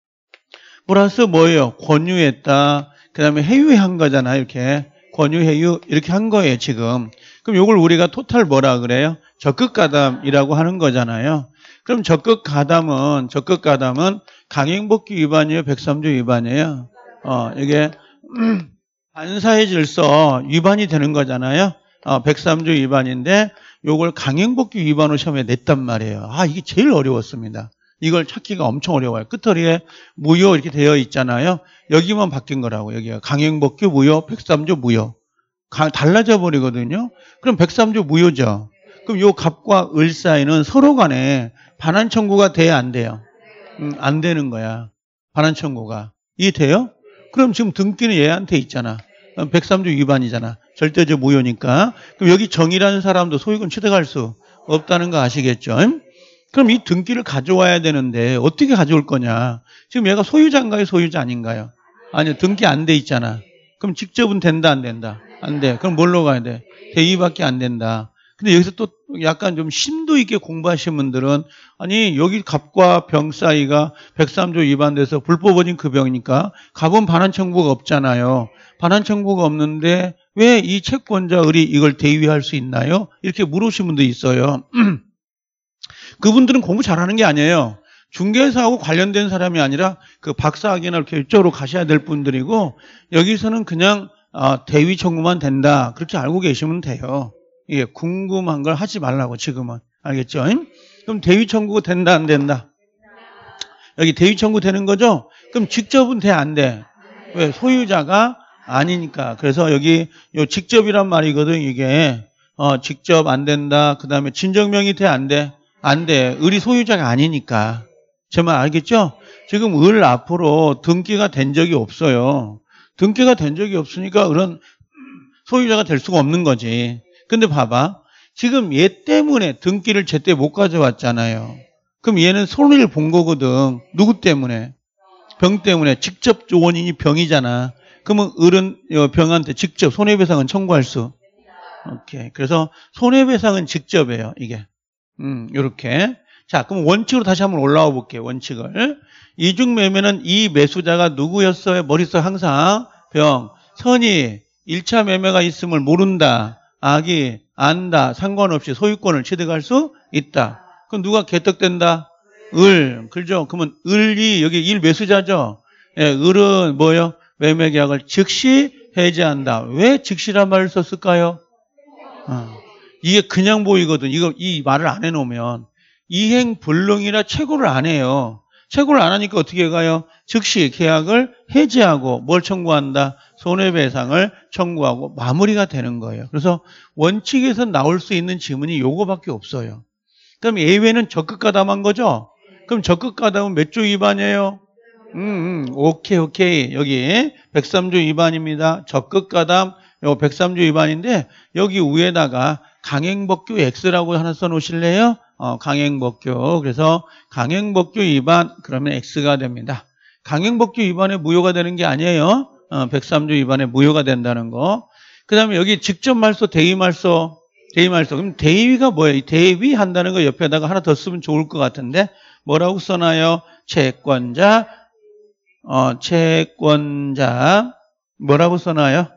플러스 뭐예요? 권유했다. 그 다음에 해유한 거잖아 이렇게. 권유, 해유 이렇게 한 거예요 지금. 그럼 이걸 우리가 토탈 뭐라 그래요? 적극 가담이라고 하는 거잖아요. 그럼 적극 가담은 적극 가담은 강행복귀 위반이에요, 103조 위반이에요. 어, 이게 음, 반사의 질서 위반이 되는 거잖아요. 어, 103조 위반인데 요걸 강행복귀 위반으로 시험에 냈단 말이에요. 아, 이게 제일 어려웠습니다. 이걸 찾기가 엄청 어려워요. 끝허리에 무효 이렇게 되어 있잖아요. 여기만 바뀐 거라고. 여기가 강행복귀 무효, 103조 무효. 달라져 버리거든요. 그럼 103조 무효죠. 그럼 요 갑과 을 사이는 서로 간에 반환 청구가 돼야 안 돼요? 음, 안 되는 거야. 반환 청구가. 이해 돼요? 그럼 지금 등기는 얘한테 있잖아. 103조 위반이잖아. 절대적 무효니까. 그럼 여기 정이라는 사람도 소유권 취득할 수 없다는 거 아시겠죠? 그럼 이 등기를 가져와야 되는데 어떻게 가져올 거냐? 지금 얘가 소유자인가요? 소유자 아닌가요? 아니요. 등기 안 돼 있잖아. 그럼 직접은 된다 안 된다? 안 돼. 그럼 뭘로 가야 돼? 대위밖에안 된다. 근데 여기서 또 약간 좀 심도 있게 공부하신 분들은 아니 여기 갑과 병 사이가 103조 위반돼서 불법 원인 그병이니까 갑은 반환 청구가 없잖아요. 반환 청구가 없는데 왜 이 채권자 을이 이걸 대위할 수 있나요? 이렇게 물으신 분도 있어요. 그분들은 공부 잘하는 게 아니에요. 중개사하고 관련된 사람이 아니라 그 박사학위나 이렇게 이쪽으로 가셔야 될 분들이고 여기서는 그냥 아, 대위 청구만 된다 그렇게 알고 계시면 돼요. 예, 궁금한 걸 하지 말라고 지금은. 알겠죠? 그럼 대위 청구 가 된다 안 된다? 여기 대위 청구 되는 거죠? 그럼 직접은 돼 안 돼? 왜 소유자가 아니니까. 그래서 여기 요 직접이란 말이거든 이게 어, 직접 안 된다. 그다음에 진정명이 돼 안 돼? 안 돼. 을이 소유자가 아니니까. 제 말 알겠죠? 지금 을 앞으로 등기가 된 적이 없어요. 등기가 된 적이 없으니까 그런 소유자가 될 수가 없는 거지. 근데 봐봐. 지금 얘 때문에 등기를 제때 못 가져왔잖아요. 그럼 얘는 손해를 본 거거든. 누구 때문에? 병 때문에. 직접 원인이 병이잖아. 그러면 을은 어, 병한테 직접 손해배상은 청구할 수. 오케이. 그래서 손해배상은 직접이에요. 이게. 음, 요렇게. 자, 그럼 원칙으로 다시 한번 올라와 볼게요. 원칙을. 이중매매는 이 매수자가 누구였어요? 머릿속에 항상 병. 선이 1차 매매가 있음을 모른다. 악이 안다 상관없이 소유권을 취득할 수 있다. 그럼 누가 개떡된다? 을. 그죠? 그러면 을이 여기 일 매수자죠. 예, 을은 뭐요? 예 매매 계약을 즉시 해제한다. 왜 즉시란 말을 썼을까요? 어. 이게 그냥 보이거든. 이거 이 말을 안 해놓으면 이행 불능이라 최고를 안 해요. 최고를 안 하니까 어떻게 가요? 즉시 계약을 해제하고 뭘 청구한다? 손해배상을 청구하고 마무리가 되는 거예요. 그래서 원칙에서 나올 수 있는 지문이 요거밖에 없어요. 그럼 예외는 적극 가담한 거죠? 그럼 적극 가담은 몇 조 위반이에요? 음, 음, 오케이, 오케이. 여기 103조 위반입니다. 적극 가담, 요 103조 위반인데 여기 위에다가 강행법규 X라고 하나 써놓으실래요? 어, 강행법규. 그래서 강행법규 위반 그러면 X가 됩니다. 강행법규 위반에 무효가 되는 게 아니에요. 103조 어, 위반에 무효가 된다는 거. 그 다음에 여기 직접 말소, 대위 말소, 대위 말소. 그럼 대위가 뭐예요? 대위 한다는 거 옆에다가 하나 더 쓰면 좋을 것 같은데 뭐라고 써나요 채권자, 어, 채권자 뭐라고 써나요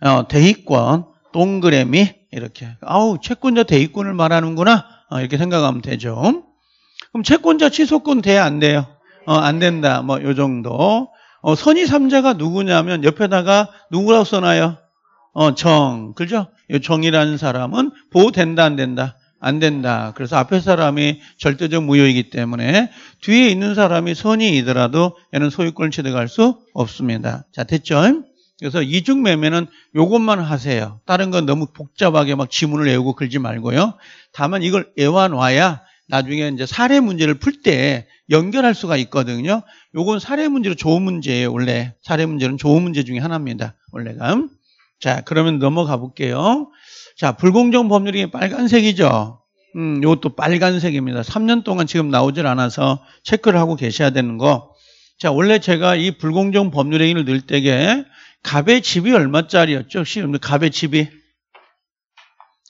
어, 대위권, 동그라미 이렇게. 아우 채권자 대위권을 말하는구나 어, 이렇게 생각하면 되죠. 그럼 채권자 취소권 돼야 안 돼요? 어, 안 된다. 뭐요 정도. 어, 선의 3자가 누구냐면 옆에다가 누구라고 써놔요? 어, 정. 그죠? 이 정이라는 사람은 보호된다, 안 된다? 안 된다. 그래서 앞에 사람이 절대적 무효이기 때문에 뒤에 있는 사람이 선의이더라도 얘는 소유권을 취득할 수 없습니다. 자, 됐죠? 그래서 이중 매매는 이것만 하세요. 다른 건 너무 복잡하게 막 지문을 외우고 글지 말고요. 다만 이걸 외워놔야 나중에 이제 사례 문제를 풀 때 연결할 수가 있거든요. 요건 사례 문제로 좋은 문제예요. 원래 사례 문제는 좋은 문제 중에 하나입니다. 원래가. 자, 그러면 넘어가 볼게요. 자, 불공정 법률이 빨간색이죠. 음, 요것도 빨간색입니다. 3년 동안 지금 나오질 않아서 체크를 하고 계셔야 되는 거. 자, 원래 제가 이 불공정 법률행위를 넣을 때게 갑의 집이 얼마짜리였죠? 혹시 갑의 집이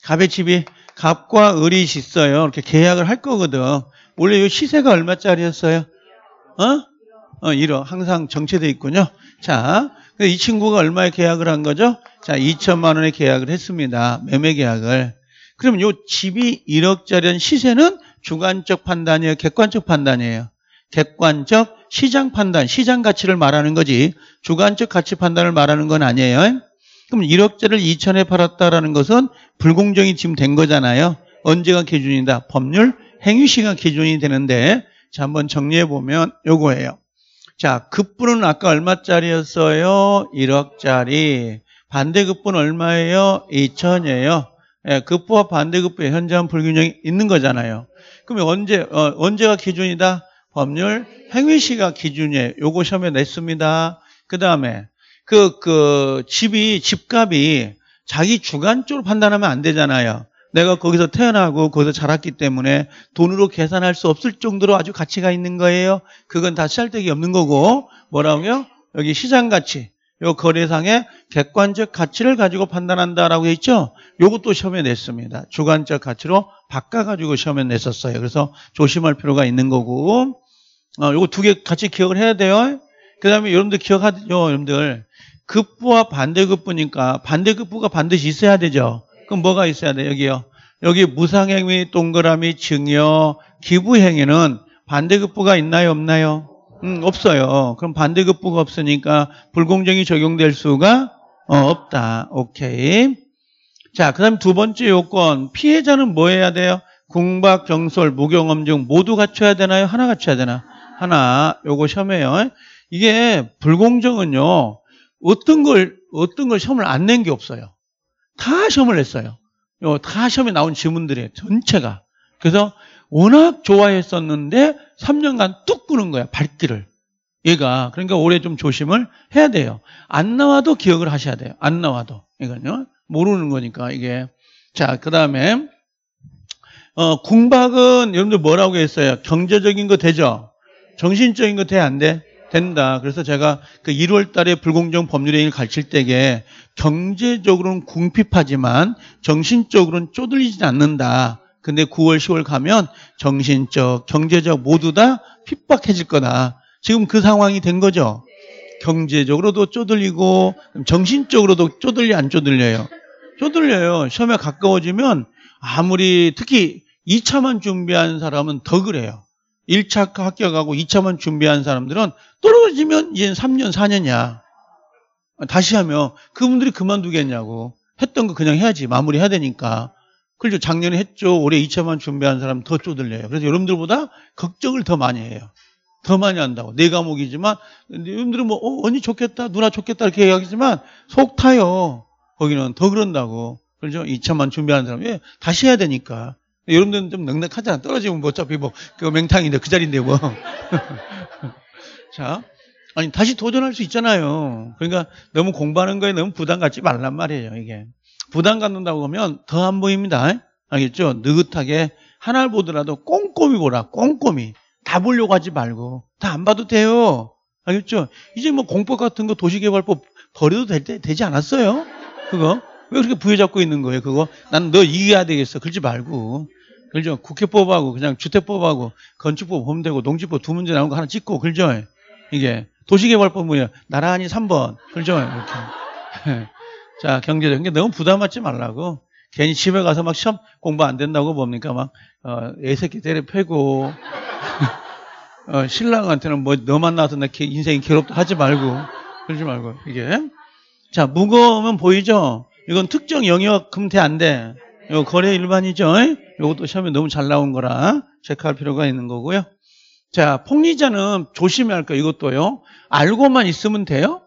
갑의 집이 갑과 을이 있어요. 이렇게 계약을 할 거거든. 원래 이 시세가 얼마짜리였어요? 어? 어, 1억. 항상 정체돼 있군요. 자, 이 친구가 얼마에 계약을 한 거죠? 자, 2천만 원에 계약을 했습니다. 매매 계약을. 그럼 이 집이 1억짜리인 시세는 주관적 판단이에요? 객관적 판단이에요? 객관적 시장 판단, 시장 가치를 말하는 거지 주관적 가치 판단을 말하는 건 아니에요. 그럼 1억짜리를 2천에 팔았다라는 것은 불공정이 지금 된 거잖아요. 언제가 기준이다? 법률 행위시가 기준이 되는데 자 한번 정리해 보면 요거예요. 자급부는 아까 얼마짜리였어요? 1억짜리. 반대급부는 얼마예요? 2천이에요. 예, 급부와 반대급부의 현저한 불균형이 있는 거잖아요. 그러면 언제 어, 언제가 기준이다? 법률 행위시가 기준이에요. 요거 시험에 냈습니다. 그 다음에 그, 그, 집이, 집값이 자기 주관적으로 판단하면 안 되잖아요. 내가 거기서 태어나고 거기서 자랐기 때문에 돈으로 계산할 수 없을 정도로 아주 가치가 있는 거예요. 그건 다찰데기 없는 거고, 뭐라고요? 여기 시장 가치, 요 거래상의 객관적 가치를 가지고 판단한다라고 했죠. 요것도 시험에 냈습니다. 주관적 가치로 바꿔가지고 시험에 냈었어요. 그래서 조심할 필요가 있는 거고, 어, 요거 두 개 같이 기억을 해야 돼요. 그 다음에 여러분들 기억하죠? 여러분들. 급부와 반대급부니까 반대급부가 반드시 있어야 되죠. 그럼 뭐가 있어야 돼? 여기요. 여기 무상행위, 동그라미, 증여, 기부행위는 반대급부가 있나요? 없나요? 음, 없어요. 그럼 반대급부가 없으니까 불공정이 적용될 수가 어, 없다. 오케이. 자, 그 다음 두 번째 요건. 피해자는 뭐 해야 돼요? 궁박, 정솔, 무경험증 모두 갖춰야 되나요? 하나 갖춰야 되나? 하나. 요거 시험해요. 이게 불공정은요, 어떤 걸, 어떤 걸 시험을 안 낸 게 없어요. 다 시험을 냈어요. 어, 다 시험에 나온 지문들이 에요 전체가. 그래서 워낙 좋아했었는데 3년간 뚝 끄는 거야, 발길을. 얘가. 그러니까 올해 좀 조심을 해야 돼요. 안 나와도 기억을 하셔야 돼요. 안 나와도. 이건요. 모르는 거니까, 이게. 자, 그 다음에, 어, 궁박은 여러분들 뭐라고 했어요? 경제적인 거 되죠? 정신적인 거 돼, 안 돼? 된다. 그래서 제가 그 1월 달에 불공정 법률행위를 가르칠 때에 경제적으로는 궁핍하지만 정신적으로는 쪼들리진 않는다. 근데 9월, 10월 가면 정신적, 경제적 모두 다 핍박해질 거다. 지금 그 상황이 된 거죠. 경제적으로도 쪼들리고 정신적으로도 쪼들리 안 쪼들려요. 쪼들려요. 시험에 가까워지면 아무리 특히 2차만 준비한 사람은 더 그래요. 1차 합격하고 2차만 준비한 사람들은 떨어지면 이는 3년, 4년이야. 다시 하면 그분들이 그만두겠냐고. 했던 거 그냥 해야지. 마무리해야 되니까. 그렇죠. 작년에 했죠. 올해 2차만 준비한 사람 더 쪼들려요. 그래서 여러분들보다 걱정을 더 많이 해요. 더 많이 한다고. 네 과목이지만, 여러분들은 뭐, 어, 언니 좋겠다, 누나 좋겠다, 이렇게 얘기하겠지만, 속 타요. 거기는 더 그런다고. 그렇죠. 2차만 준비하는 사람, 왜? 예, 다시 해야 되니까. 여러분들은 좀 넉넉하잖아. 떨어지면 뭐 어차피 뭐, 그 맹탕인데, 그 자리인데 뭐. 자, 아니, 다시 도전할 수 있잖아요. 그러니까 너무 공부하는 거에 너무 부담 갖지 말란 말이에요, 이게. 부담 갖는다고 하면 더 안 보입니다. 알겠죠? 느긋하게 하나를 보더라도 꼼꼼히 보라, 꼼꼼히. 다 보려고 하지 말고. 다 안 봐도 돼요. 알겠죠? 이제 뭐 공법 같은 거 도시개발법 버려도 될 때, 되지 않았어요? 그거? 왜 그렇게 부여잡고 있는 거예요, 그거? 난 너 이겨야 되겠어. 그러지 말고. 그죠? 국회법하고 그냥 주택법하고 건축법 보면 되고 농지법 두 문제 나온 거 하나 찍고 그죠? 이게 도시개발법 뭐야? 나란히 3번 그죠? 이렇게 예. 자 경제적인 게 너무 부담하지 말라고 괜히 집에 가서 막 시험 공부 안 된다고 뭡니까 막 어, 애새끼 때려 패고 어, 신랑한테는 뭐 너 만나서 나 인생이 괴롭다 하지 말고 그러지 말고 이게 자 무거우면 보이죠? 이건 특정 영역 금태 안 돼. 이거 거래 일반이죠. 이것도 시험에 너무 잘 나온 거라 어? 체크할 필요가 있는 거고요. 자, 폭리자는 조심해야 할 거 이것도요. 알고만 있으면 돼요?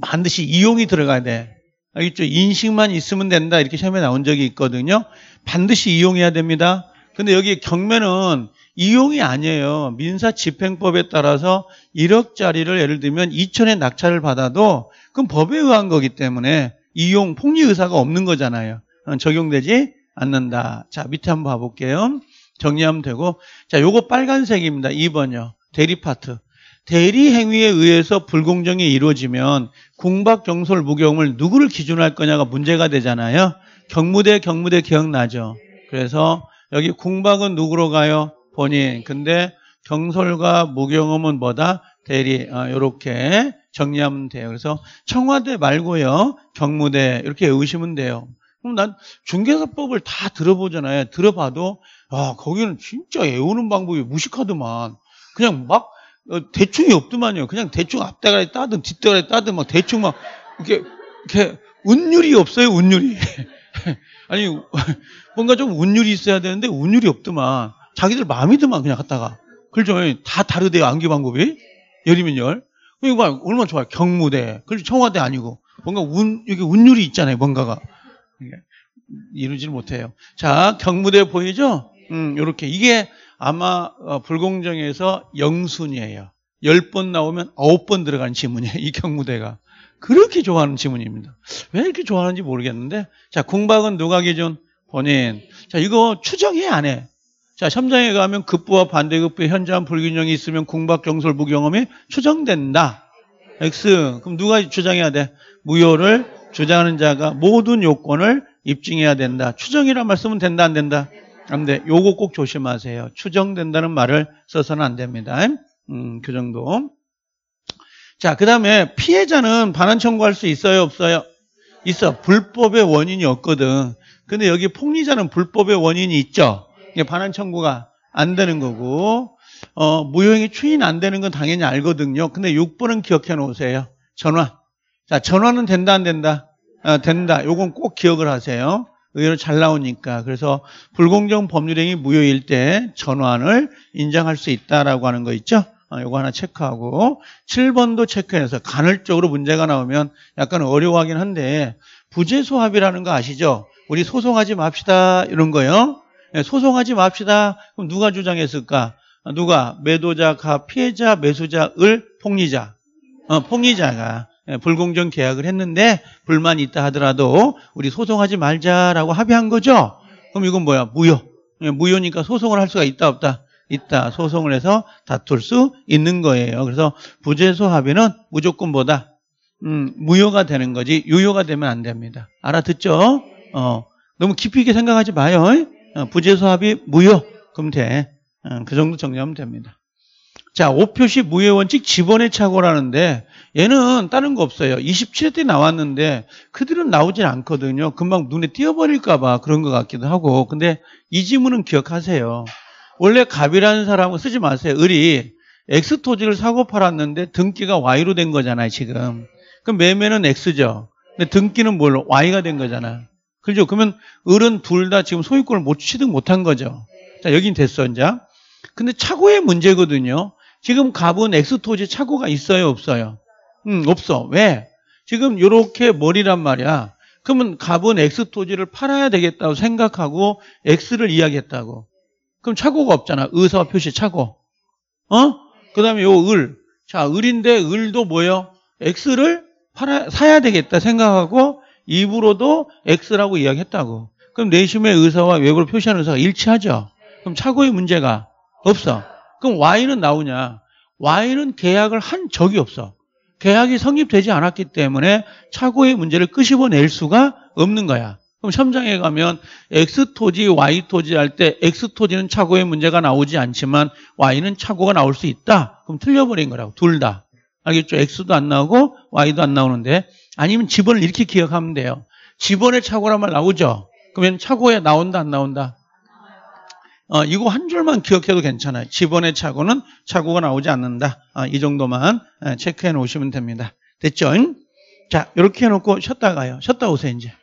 반드시 이용이 들어가야 돼. 알겠죠? 인식만 있으면 된다. 이렇게 시험에 나온 적이 있거든요. 반드시 이용해야 됩니다. 근데 여기 경매는 이용이 아니에요. 민사 집행법에 따라서 1억짜리를 예를 들면 2천에 낙찰을 받아도 그건 법에 의한 거기 때문에 이용 폭리 의사가 없는 거잖아요. 어, 적용되지 않는다. 자, 밑에 한번 봐볼게요. 정리하면 되고. 자, 요거 빨간색입니다. 2번요. 대리 파트. 대리 행위에 의해서 불공정이 이루어지면 공박 경솔 무경을 누구를 기준할 거냐가 문제가 되잖아요. 경무대 경무대 기억나죠? 그래서 여기 공박은 누구로 가요? 본인. 근데 경솔과 무경험은 뭐다? 대리. 아, 요렇게 정리하면 돼요. 그래서 청와대 말고요. 경무대 이렇게 외우시면 돼요. 그럼 난 중개사법을 다 들어보잖아요. 들어봐도 아 거기는 진짜 애우는 방법이 무식하더만 그냥 막 어, 대충이 없더만요. 그냥 대충 앞대가리 따든 뒷대가리 따든 막 대충 막 이렇게 이렇게 운율이 없어요. 운율이 아니 뭔가 좀 운율이 있어야 되는데 운율이 없더만 자기들 마음이더만 그냥 갔다가 그렇죠. 다 다르대요. 암기 방법이 열이면 열. 이거 봐 얼마나 좋아요. 경무대. 그렇죠. 청와대 아니고 뭔가 운 이게 운율이 있잖아요. 뭔가가. 예. 이루질 못해요. 자, 경무대 보이죠? 예. 음, 요렇게. 이게 아마 어, 불공정에서 영순이에요. 10번 나오면 9번 들어가는 지문이에요. 이 경무대가. 그렇게 좋아하는 지문입니다. 왜 이렇게 좋아하는지 모르겠는데. 자, 궁박은 누가 기준? 본인. 자, 이거 추정해, 안 해? 자, 첨장에 가면 급부와 반대급부의 현저한 불균형이 있으면 궁박 경설 부경험이 추정된다. X. 그럼 누가 주장해야 돼? 무효를 주장하는 자가 모든 요건을 입증해야 된다. 추정이라 말씀은 된다 안 된다? 안 돼. 요거 꼭 조심하세요. 추정된다는 말을 써서는 안 됩니다. 음, 그 정도. 자, 그 다음에 피해자는 반환 청구할 수 있어요, 없어요? 있어. 불법의 원인이 없거든. 근데 여기 폭리자는 불법의 원인이 있죠. 이게 반환 청구가 안 되는 거고, 어, 무효행위 추인 안 되는 건 당연히 알거든요. 근데 6번은 기억해 놓으세요. 전화. 자, 전화는 된다, 안 된다? 아, 된다. 요건 꼭 기억을 하세요. 의외로 잘 나오니까. 그래서 불공정 법률행위 무효일 때 전환을 인정할 수 있다라고 하는 거 있죠? 아, 요거 하나 체크하고 7번도 체크해서 간헐적으로 문제가 나오면 약간 어려워하긴 한데 부재소 합이라는거 아시죠? 우리 소송하지 맙시다 이런 거요. 예, 소송하지 맙시다. 그럼 누가 주장했을까? 아, 누가 매도자가 피해자, 매수자, 을, 폭리자. 어, 폭리자가 예, 불공정 계약을 했는데 불만이 있다 하더라도 우리 소송하지 말자라고 합의한 거죠. 그럼 이건 뭐야? 무효. 예, 무효니까 소송을 할 수가 있다 없다. 있다. 소송을 해서 다툴 수 있는 거예요. 그래서 부재소 합의는 무조건보다 음, 무효가 되는 거지 유효가 되면 안 됩니다. 알아듣죠? 어, 너무 깊이 있게 생각하지 마요. 어, 부재소 합의 무효. 그럼 돼. 어, 그 정도 정리하면 됩니다. 자, 5표시 무효 원칙 집원의 착오라는데 얘는 다른 거 없어요. 27회 때 나왔는데 그들은 나오질 않거든요. 금방 눈에 띄어버릴까 봐 그런 것 같기도 하고. 근데 이 지문은 기억하세요. 원래 갑이라는 사람은 쓰지 마세요. 을이 X 토지를 사고 팔았는데 등기가 Y로 된 거잖아요, 지금. 그럼 매매는 X죠. 근데 등기는 뭘로? Y가 된 거잖아. 그죠? 렇 그러면 을은 둘 다 지금 소유권을 못 취득 못한 거죠. 자, 여긴 됐어, 이제. 근데 착오의 문제거든요. 지금 갑은 엑스토지 착오가 있어요 없어요? 음, 없어. 왜? 지금 이렇게 머리란 말이야. 그러면 갑은 엑스토지를 팔아야 되겠다고 생각하고 엑스를 이야기했다고. 그럼 착오가 없잖아. 의사 표시 착오. 어? 그 다음에 요 을. 자, 을인데 을도 뭐예요? 엑스를 팔아, 사야 되겠다 생각하고 입으로도 엑스라고 이야기했다고. 그럼 내심의 의사와 외부로 표시하는 의사가 일치하죠? 그럼 착오의 문제가 없어. 그럼 Y는 나오냐? Y는 계약을 한 적이 없어. 계약이 성립되지 않았기 때문에 차고의 문제를 끄집어낼 수가 없는 거야. 그럼 현장에 가면 X 토지, Y 토지 할 때 X 토지는 차고의 문제가 나오지 않지만 Y는 차고가 나올 수 있다. 그럼 틀려버린 거라고. 둘 다. 알겠죠? X도 안 나오고 Y도 안 나오는데 아니면 집원을 이렇게 기억하면 돼요. 집원의 차고란 말 나오죠? 그러면 차고에 나온다 안 나온다? 어, 이거 한 줄만 기억해도 괜찮아요. 지번의 차고는차고가 나오지 않는다. 어, 이 정도만 체크해 놓으시면 됩니다. 됐죠? 자, 이렇게 해놓고 쉬었다 가요. 쉬었다 오세요, 이제.